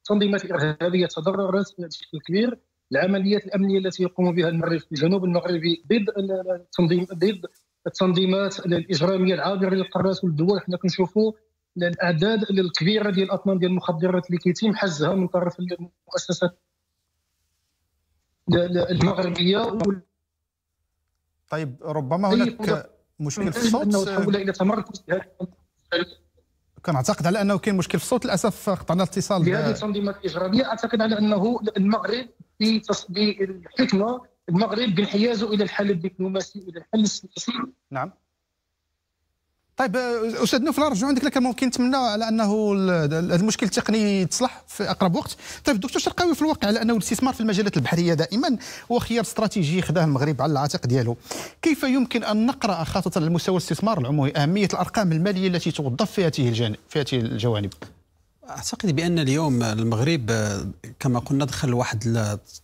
التنظيمات الارهابيه تضررت بشكل كبير العمليات الامنيه التي يقوم بها المغرب في الجنوب المغربي ضد التنظيم ضد التنظيمات الاجراميه العابره للقارات والدول حنا كنشوفوا الاعداد الكبيره ديال الاطنان ديال المخدرات اللي كيتم حجزها من طرف المؤسسات المغربيه طيب ربما هناك مشكل في الصوت كان اعتقد كنعتقد على انه كاين مشكل في الصوت للاسف قطعنا الاتصال بهذه التنظيمات الاجراميه اعتقد على انه المغرب بالحكمه المغرب بانحيازه الى الحل الدبلوماسي الى الحل السياسي نعم طيب استاذ نوفل نرجع عندك لك ممكن نتمنى على انه المشكل التقني يتصلح في اقرب وقت طيب دكتور شرقاوي في الواقع على انه الاستثمار في المجالات البحريه دائما هو خيار استراتيجي خداه المغرب على العاتق ديالو كيف يمكن ان نقرا خاصه على مستوى الاستثمار العمومي اهميه الارقام الماليه التي توظف في في هذه الجوانب اعتقد بان اليوم المغرب كما قلنا دخل واحد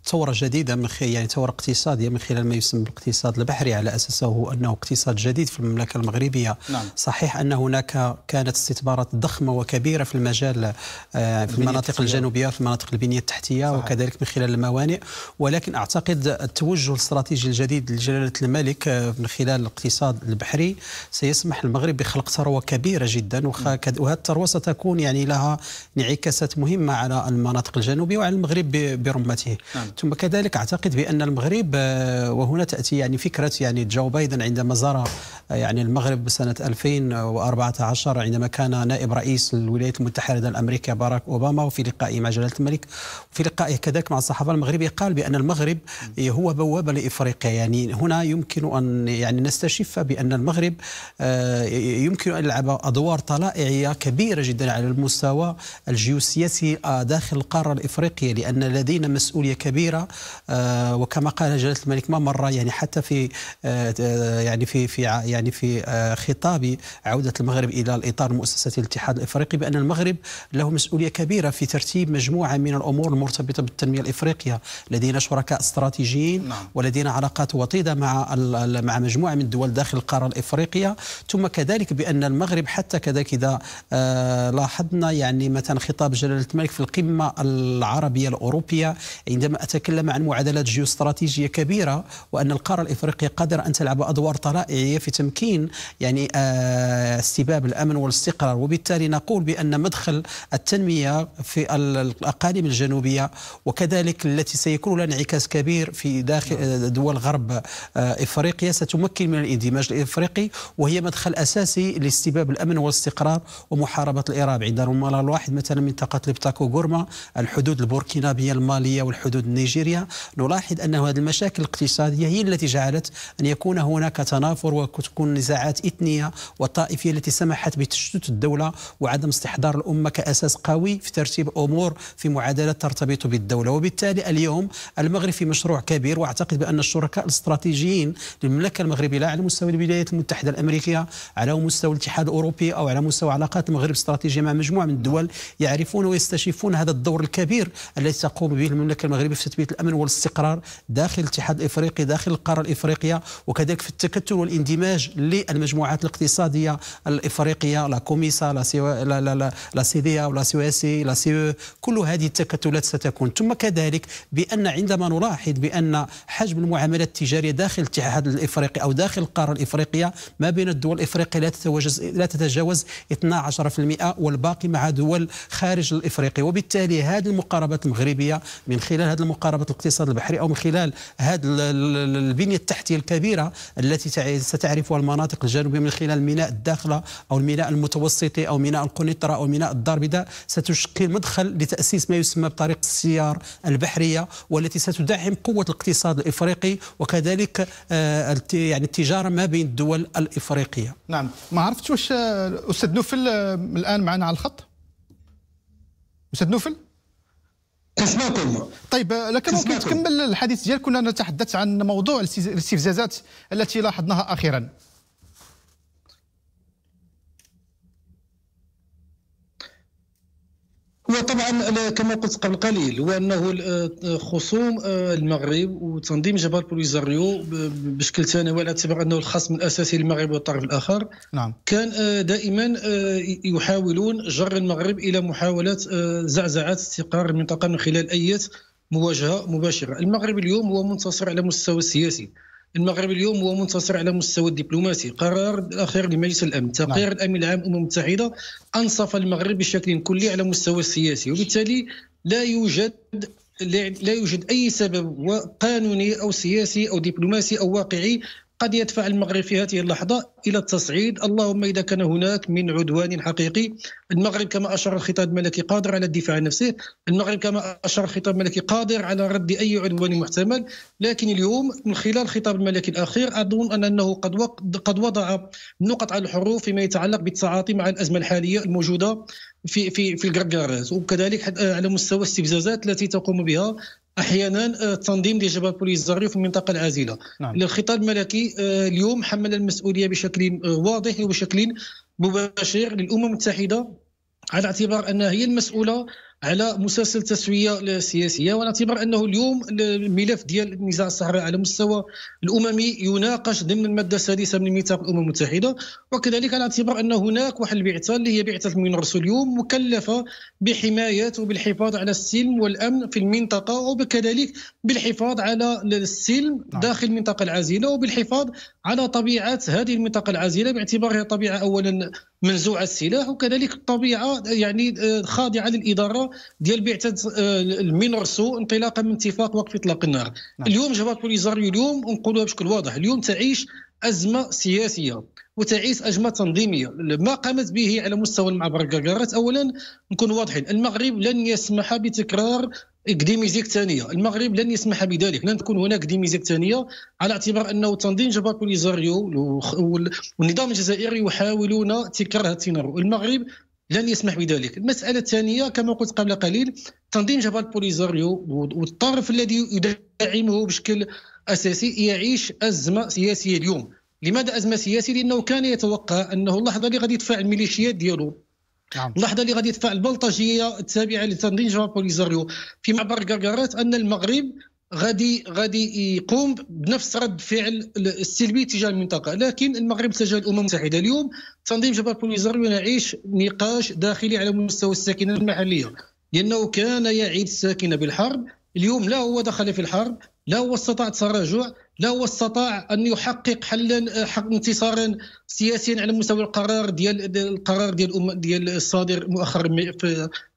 الثوره جديده من خلال يعني ثوره اقتصاديه من خلال ما يسمى بالاقتصاد البحري على اساسه انه اقتصاد جديد في المملكه المغربيه نعم. صحيح ان هناك كانت استثمارات ضخمه وكبيره في المجال آه، في المناطق الجنوبيه في المناطق البنيه التحتيه صحيح. وكذلك من خلال الموانئ ولكن اعتقد التوجه الاستراتيجي الجديد لجلاله الملك آه، من خلال الاقتصاد البحري سيسمح المغرب بخلق ثروه كبيره جدا نعم. وهذه الثروه ستكون يعني لها انعكاسات مهمه على المناطق الجنوبيه وعلى المغرب برمته نعم. ثم كذلك اعتقد بان المغرب آه، وهنا تاتي يعني فكره يعني جو بايدن عندما زار آه، يعني المغرب سنه 2014 عندما كان نائب رئيس الولايات المتحده الامريكيه باراك اوباما وفي لقائه مع جلاله الملك وفي لقائه كذلك مع الصحافه المغربيه قال بان المغرب هو بوابه لافريقيا يعني هنا يمكن ان يعني نستشف بان المغرب آه، يمكن ان يلعب ادوار طلائعيه كبيره جدا على المستوى الجيوسياسي داخل القارة الإفريقية لأن لدينا مسؤولية كبيرة آه، وكما قال جلالة الملك ما مرة يعني حتى في آه، يعني في في يعني في آه، خطاب عودة المغرب إلى الإطار المؤسساتي للاتحاد الإفريقي بأن المغرب له مسؤولية كبيرة في ترتيب مجموعة من الأمور المرتبطة بالتنمية الإفريقية لدينا شركاء استراتيجيين نعم. ولدينا علاقات وطيدة مع مع مجموعة من الدول داخل القارة الإفريقية ثم كذلك بأن المغرب حتى كذلك إذا لاحظنا يعني مثلا خطاب جلاله الملك في القمه العربيه الاوروبيه عندما اتكلم عن معادلات جيوستراتيجيه كبيره وان القاره الافريقيه قادره ان تلعب ادوار طلائعيه في تمكين يعني آه، استباب الامن والاستقرار وبالتالي نقول بان مدخل التنميه في الاقاليم الجنوبيه وكذلك التي سيكون لها انعكاس كبير في داخل آه، دول غرب آه، افريقيا ستمكن من الاندماج الافريقي وهي مدخل اساسي لاستباب الامن والاستقرار ومحاربه الارهاب عندما واحد مثلا منطقه لبتاكو غورما الحدود البوركينابيه الماليه والحدود النيجيريه نلاحظ ان هذه المشاكل الاقتصاديه هي التي جعلت ان يكون هناك تنافر وتكون نزاعات اثنيه وطائفيه التي سمحت بتشتت الدوله وعدم استحضار الامه كاساس قوي في ترتيب امور في معادلات ترتبط بالدوله وبالتالي اليوم المغرب في مشروع كبير واعتقد بان الشركاء الاستراتيجيين للمملكه المغربيه لا على مستوى الولايات المتحده الامريكيه على مستوى الاتحاد الاوروبي او على مستوى علاقات المغرب الاستراتيجيه مع مجموعه من الدول الدول يعرفون ويستشفون هذا الدور الكبير الذي تقوم به المملكه المغربيه في تثبيت الامن والاستقرار داخل الاتحاد الافريقي داخل القاره الافريقيه وكذلك في التكتل والاندماج للمجموعات الاقتصاديه الافريقيه لا كوميسا لا سيوا لا لا لا, لا سيديا ولا سيواسي لا سيو كل هذه التكتلات ستكون ثم كذلك بان عندما نلاحظ بان حجم المعاملات التجاريه داخل الاتحاد الافريقي او داخل القاره الافريقيه ما بين الدول الافريقيه لا تتجاوز لا تتجاوز 12% والباقي مع دول دول خارج الافريقي وبالتالي هذه المقاربات المغربيه من خلال هذه المقاربات الاقتصاد البحري او من خلال هذه البنيه التحتيه الكبيره التي ستعرفها المناطق الجنوبيه من خلال ميناء الداخله او الميناء المتوسطي او ميناء القنيطره او ميناء الدار البيضاء ستشكل مدخل لتاسيس ما يسمى بطريق السيار البحريه والتي ستدعم قوه الاقتصاد الافريقي وكذلك آه، يعني التجاره ما بين الدول الافريقيه. نعم، ما عرفتش واش آه، استاذ نوفل آه، الان معنا على الخط؟ استاذ نوفل نسمعكم طيب آه، لكن ممكن تكمل الحديث ديالك كنا نتحدث عن موضوع الاستفزازات التي لاحظناها اخيرا هو طبعا كما قلت قبل قليل هو انه آه، خصوم آه، المغرب وتنظيم جبهه البوليزاريو بشكل ثانوي على اعتبار انه الخصم الاساسي للمغرب والطرف الاخر نعم. كان آه، دائما يحاولون جر المغرب الى محاوله زعزعه استقرار المنطقه من خلال اي مواجهه مباشره، المغرب اليوم هو منتصر على المستوى السياسي المغرب اليوم هو منتصر على مستوى الدبلوماسي قرار الاخير لمجلس الامن نعم. تقرير الامن العام الامم المتحده انصف المغرب بشكل كلي على المستوى السياسي وبالتالي لا يوجد لا يوجد اي سبب قانوني او سياسي او دبلوماسي او واقعي قد يدفع المغرب في هذه اللحظة إلى التصعيد اللهم إذا كان هناك من عدوان حقيقي المغرب كما أشار الخطاب الملكي قادر على الدفاع عن نفسه المغرب كما أشار الخطاب الملكي قادر على رد أي عدوان محتمل لكن اليوم من خلال الخطاب الملكي الأخير أظن أنه قد قد وضع نقط على الحروف فيما يتعلق بالتعاطي مع الأزمة الحالية الموجودة في في في وكذلك على مستوى الاستفزازات التي تقوم بها احيانا آه، التنظيم ديال بوليزاريو في المنطقه العازله نعم. الخطاب الملكي آه، اليوم حمل المسؤوليه بشكل آه، واضح وبشكل مباشر للامم المتحده على اعتبار انها هي المسؤوله على مسلسل تسويه سياسيه ونعتبر انه اليوم الملف ديال النزاع الصحراوي على مستوى الاممي يناقش ضمن الماده السادسه من ميثاق الامم المتحده وكذلك نعتبر ان هناك واحد البعثه اللي هي بعثه مينورسو اليوم مكلفه بحمايه وبالحفاظ على السلم والامن في المنطقه وكذلك بالحفاظ على السلم نعم. داخل المنطقه العازله وبالحفاظ على طبيعه هذه المنطقه العازله باعتبارها طبيعه اولا منزوع السلاح وكذلك الطبيعه يعني آه، خاضعه للاداره ديال بعثه آه، المينورسو انطلاقا من اتفاق وقف اطلاق النار نعم. اليوم جبهه بوليزاريو اليوم نقولها بشكل واضح اليوم تعيش ازمه سياسيه وتعيش ازمه تنظيميه ما قامت به على مستوى المعبر كاكارات اولا نكون واضحين المغرب لن يسمح بتكرار ديميزيك ثانيه المغرب لن يسمح بذلك لن تكون هناك ديميزيك ثانيه على اعتبار انه تنظيم جبهه بوليزاريو والنظام الجزائري يحاولون تكرار هذا السيناريو المغرب لن يسمح بذلك المساله الثانيه كما قلت قبل قليل تنظيم جبهه بوليزاريو والطرف الذي يدعمه بشكل اساسي يعيش ازمه سياسيه اليوم لماذا ازمه سياسيه لانه كان يتوقع انه اللحظه اللي غادي يدفع الميليشيات ديالو نعم. اللحظه اللي غادي تدفع البلطجيه التابعه لتنظيم جبهه بوليزاريو في معبر كركرات ان المغرب غادي غادي يقوم بنفس رد فعل السلبي تجاه المنطقه لكن المغرب تجاه الامم المتحده اليوم تنظيم جبهه بوليزاريو يعيش نقاش داخلي على مستوى الساكنه المحليه لانه كان يعيد الساكنه بالحرب اليوم لا هو دخل في الحرب لا هو استطاع التراجع لا هو استطاع ان يحقق حلا انتصارا سياسيا على مستوى القرار ديال القرار ديال ديال الصادر مؤخرا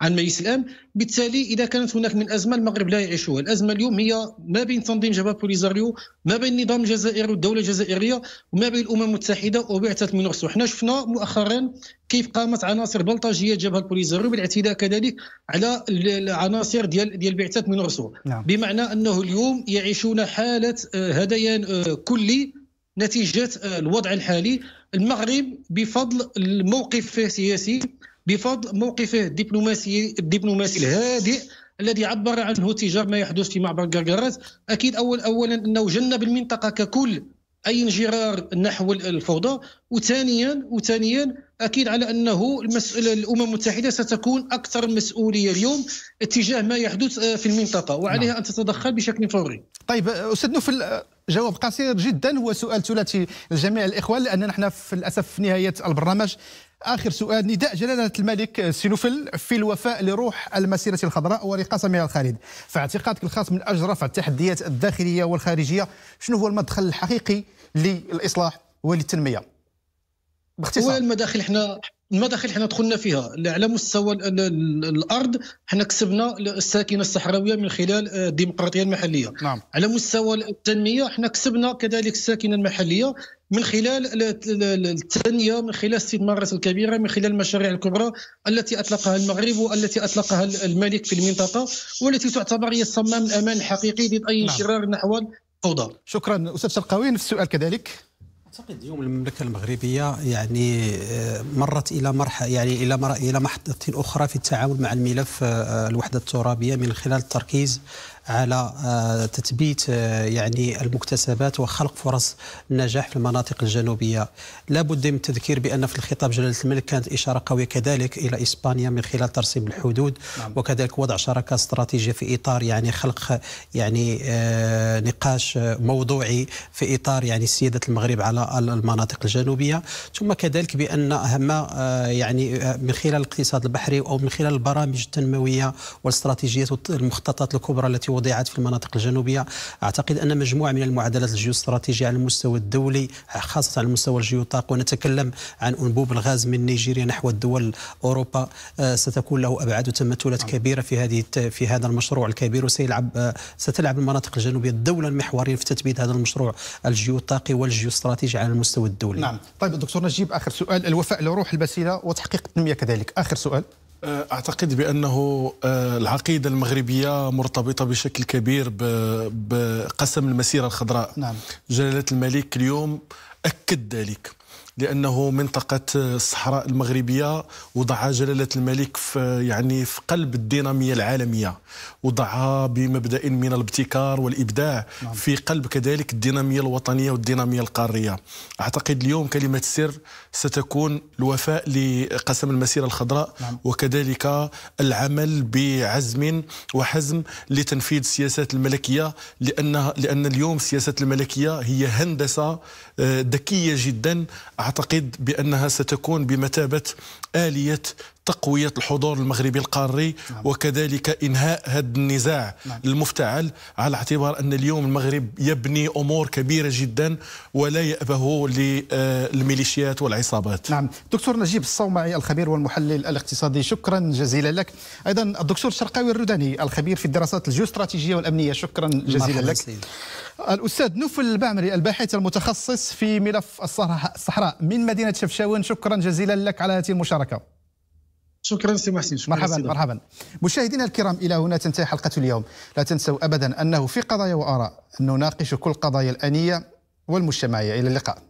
عن مجلس الامن بالتالي اذا كانت هناك من ازمه المغرب لا يعيشها الازمه اليوم هي ما بين تنظيم جبهه بوليزاريو ما بين النظام الجزائري والدوله الجزائريه وما بين الامم المتحده وبعثه رسو حنا شفنا مؤخرا كيف قامت عناصر بلطجيه جبهه البوليزاريو بالاعتداء كذلك على العناصر ديال ديال بعثه رسو نعم. بمعنى انه اليوم يعيشون حاله هذيان آه، آه، كلي نتيجه آه، الوضع الحالي المغرب بفضل موقفه السياسي بفضل موقفه الدبلوماسي الدبلوماسي الهادئ الذي عبر عنه تجاه ما يحدث في معبر قرقرات اكيد اول اولا انه جنب المنطقه ككل اي انجرار نحو الفوضى وثانيا وثانيا اكيد على انه المسؤول الامم المتحده ستكون اكثر مسؤوليه اليوم اتجاه ما يحدث آه، في المنطقه وعليها نعم. ان تتدخل بشكل فوري. طيب استاذ نوفل جواب قصير جدا هو سؤال ثلاثي لجميع الاخوان لان نحن في الاسف في نهايه البرنامج اخر سؤال نداء جلاله الملك سينوفل في الوفاء لروح المسيره الخضراء ولقسمها الخالد فاعتقادك الخاص من اجل رفع التحديات الداخليه والخارجيه شنو هو المدخل الحقيقي للاصلاح وللتنميه باختصار هو المداخل احنا المداخل حنا دخلنا فيها على مستوى الارض حنا كسبنا الساكنه الصحراويه من خلال آه، الديمقراطيه المحليه نعم. على مستوى التنميه حنا كسبنا كذلك الساكنه المحليه من خلال التنميه من خلال الاستثمارات الكبيره من خلال المشاريع الكبرى التي اطلقها المغرب والتي اطلقها الملك في المنطقه والتي تعتبر هي صمام الامان الحقيقي ضد اي نعم. شرار نحو الفوضى شكرا استاذ شرقاوي نفس السؤال كذلك اعتقد اليوم المملكه المغربيه يعني آه، مرت الى مرحله يعني الى الى محطه اخرى في التعامل مع الملف آه، الوحده الترابيه من خلال التركيز على آه، تثبيت آه، يعني المكتسبات وخلق فرص النجاح في المناطق الجنوبيه لا بد من التذكير بان في الخطاب جلاله الملك كانت اشاره قويه كذلك الى اسبانيا من خلال ترسيم الحدود نعم. وكذلك وضع شراكه استراتيجيه في اطار يعني خلق يعني آه، نقاش موضوعي في اطار يعني سياده المغرب على المناطق الجنوبيه ثم كذلك بان اهم يعني من خلال الاقتصاد البحري او من خلال البرامج التنمويه والاستراتيجيات والمخططات الكبرى التي التي وضعت في المناطق الجنوبيه اعتقد ان مجموعه من المعادلات الجيوستراتيجيه على المستوى الدولي خاصه على المستوى الجيوطاق ونتكلم عن انبوب الغاز من نيجيريا نحو الدول اوروبا أه، ستكون له ابعاد وتمثلات كبيره في هذه في هذا المشروع الكبير وسيلعب أه، ستلعب المناطق الجنوبيه الدوله المحوريه في تثبيت هذا المشروع الجيوطاقي والجيوستراتيجي على المستوى الدولي نعم طيب دكتور نجيب اخر سؤال الوفاء لروح البسيله وتحقيق التنميه كذلك اخر سؤال آه، اعتقد بانه آه، العقيده المغربيه مرتبطه بشكل كبير بقسم المسيره الخضراء نعم. جلاله الملك اليوم اكد ذلك لانه منطقه الصحراء المغربيه وضع جلاله الملك في يعني في قلب الديناميه العالميه وضع بمبدا من الابتكار والابداع نعم. في قلب كذلك الديناميه الوطنيه والديناميه القاريه اعتقد اليوم كلمه السر ستكون الوفاء لقسم المسيره الخضراء نعم. وكذلك العمل بعزم وحزم لتنفيذ السياسات الملكيه لان لان اليوم السياسات الملكيه هي هندسه آه، ذكيه جدا أعتقد بأنها ستكون بمثابة آلية تقوية الحضور المغربي القاري نعم. وكذلك إنهاء هذا النزاع نعم. المفتعل على اعتبار أن اليوم المغرب يبني أمور كبيرة جدا ولا يأبه للميليشيات والعصابات نعم دكتور نجيب الصومعي الخبير والمحلل الاقتصادي شكرا جزيلا لك أيضا الدكتور شرقاوي الرداني الخبير في الدراسات الجيوستراتيجية والأمنية شكرا جزيلا لك سيد. الاستاذ نوفل البعمري الباحث المتخصص في ملف الصحراء من مدينه شفشاون شكرا جزيلا لك على هذه المشاركه شكرا سي محسن شكرا مرحبا سيدة. مرحبا مشاهدينا الكرام الى هنا تنتهي حلقه اليوم لا تنسوا ابدا انه في قضايا واراء نناقش كل قضايا الانيه والمجتمعيه الى اللقاء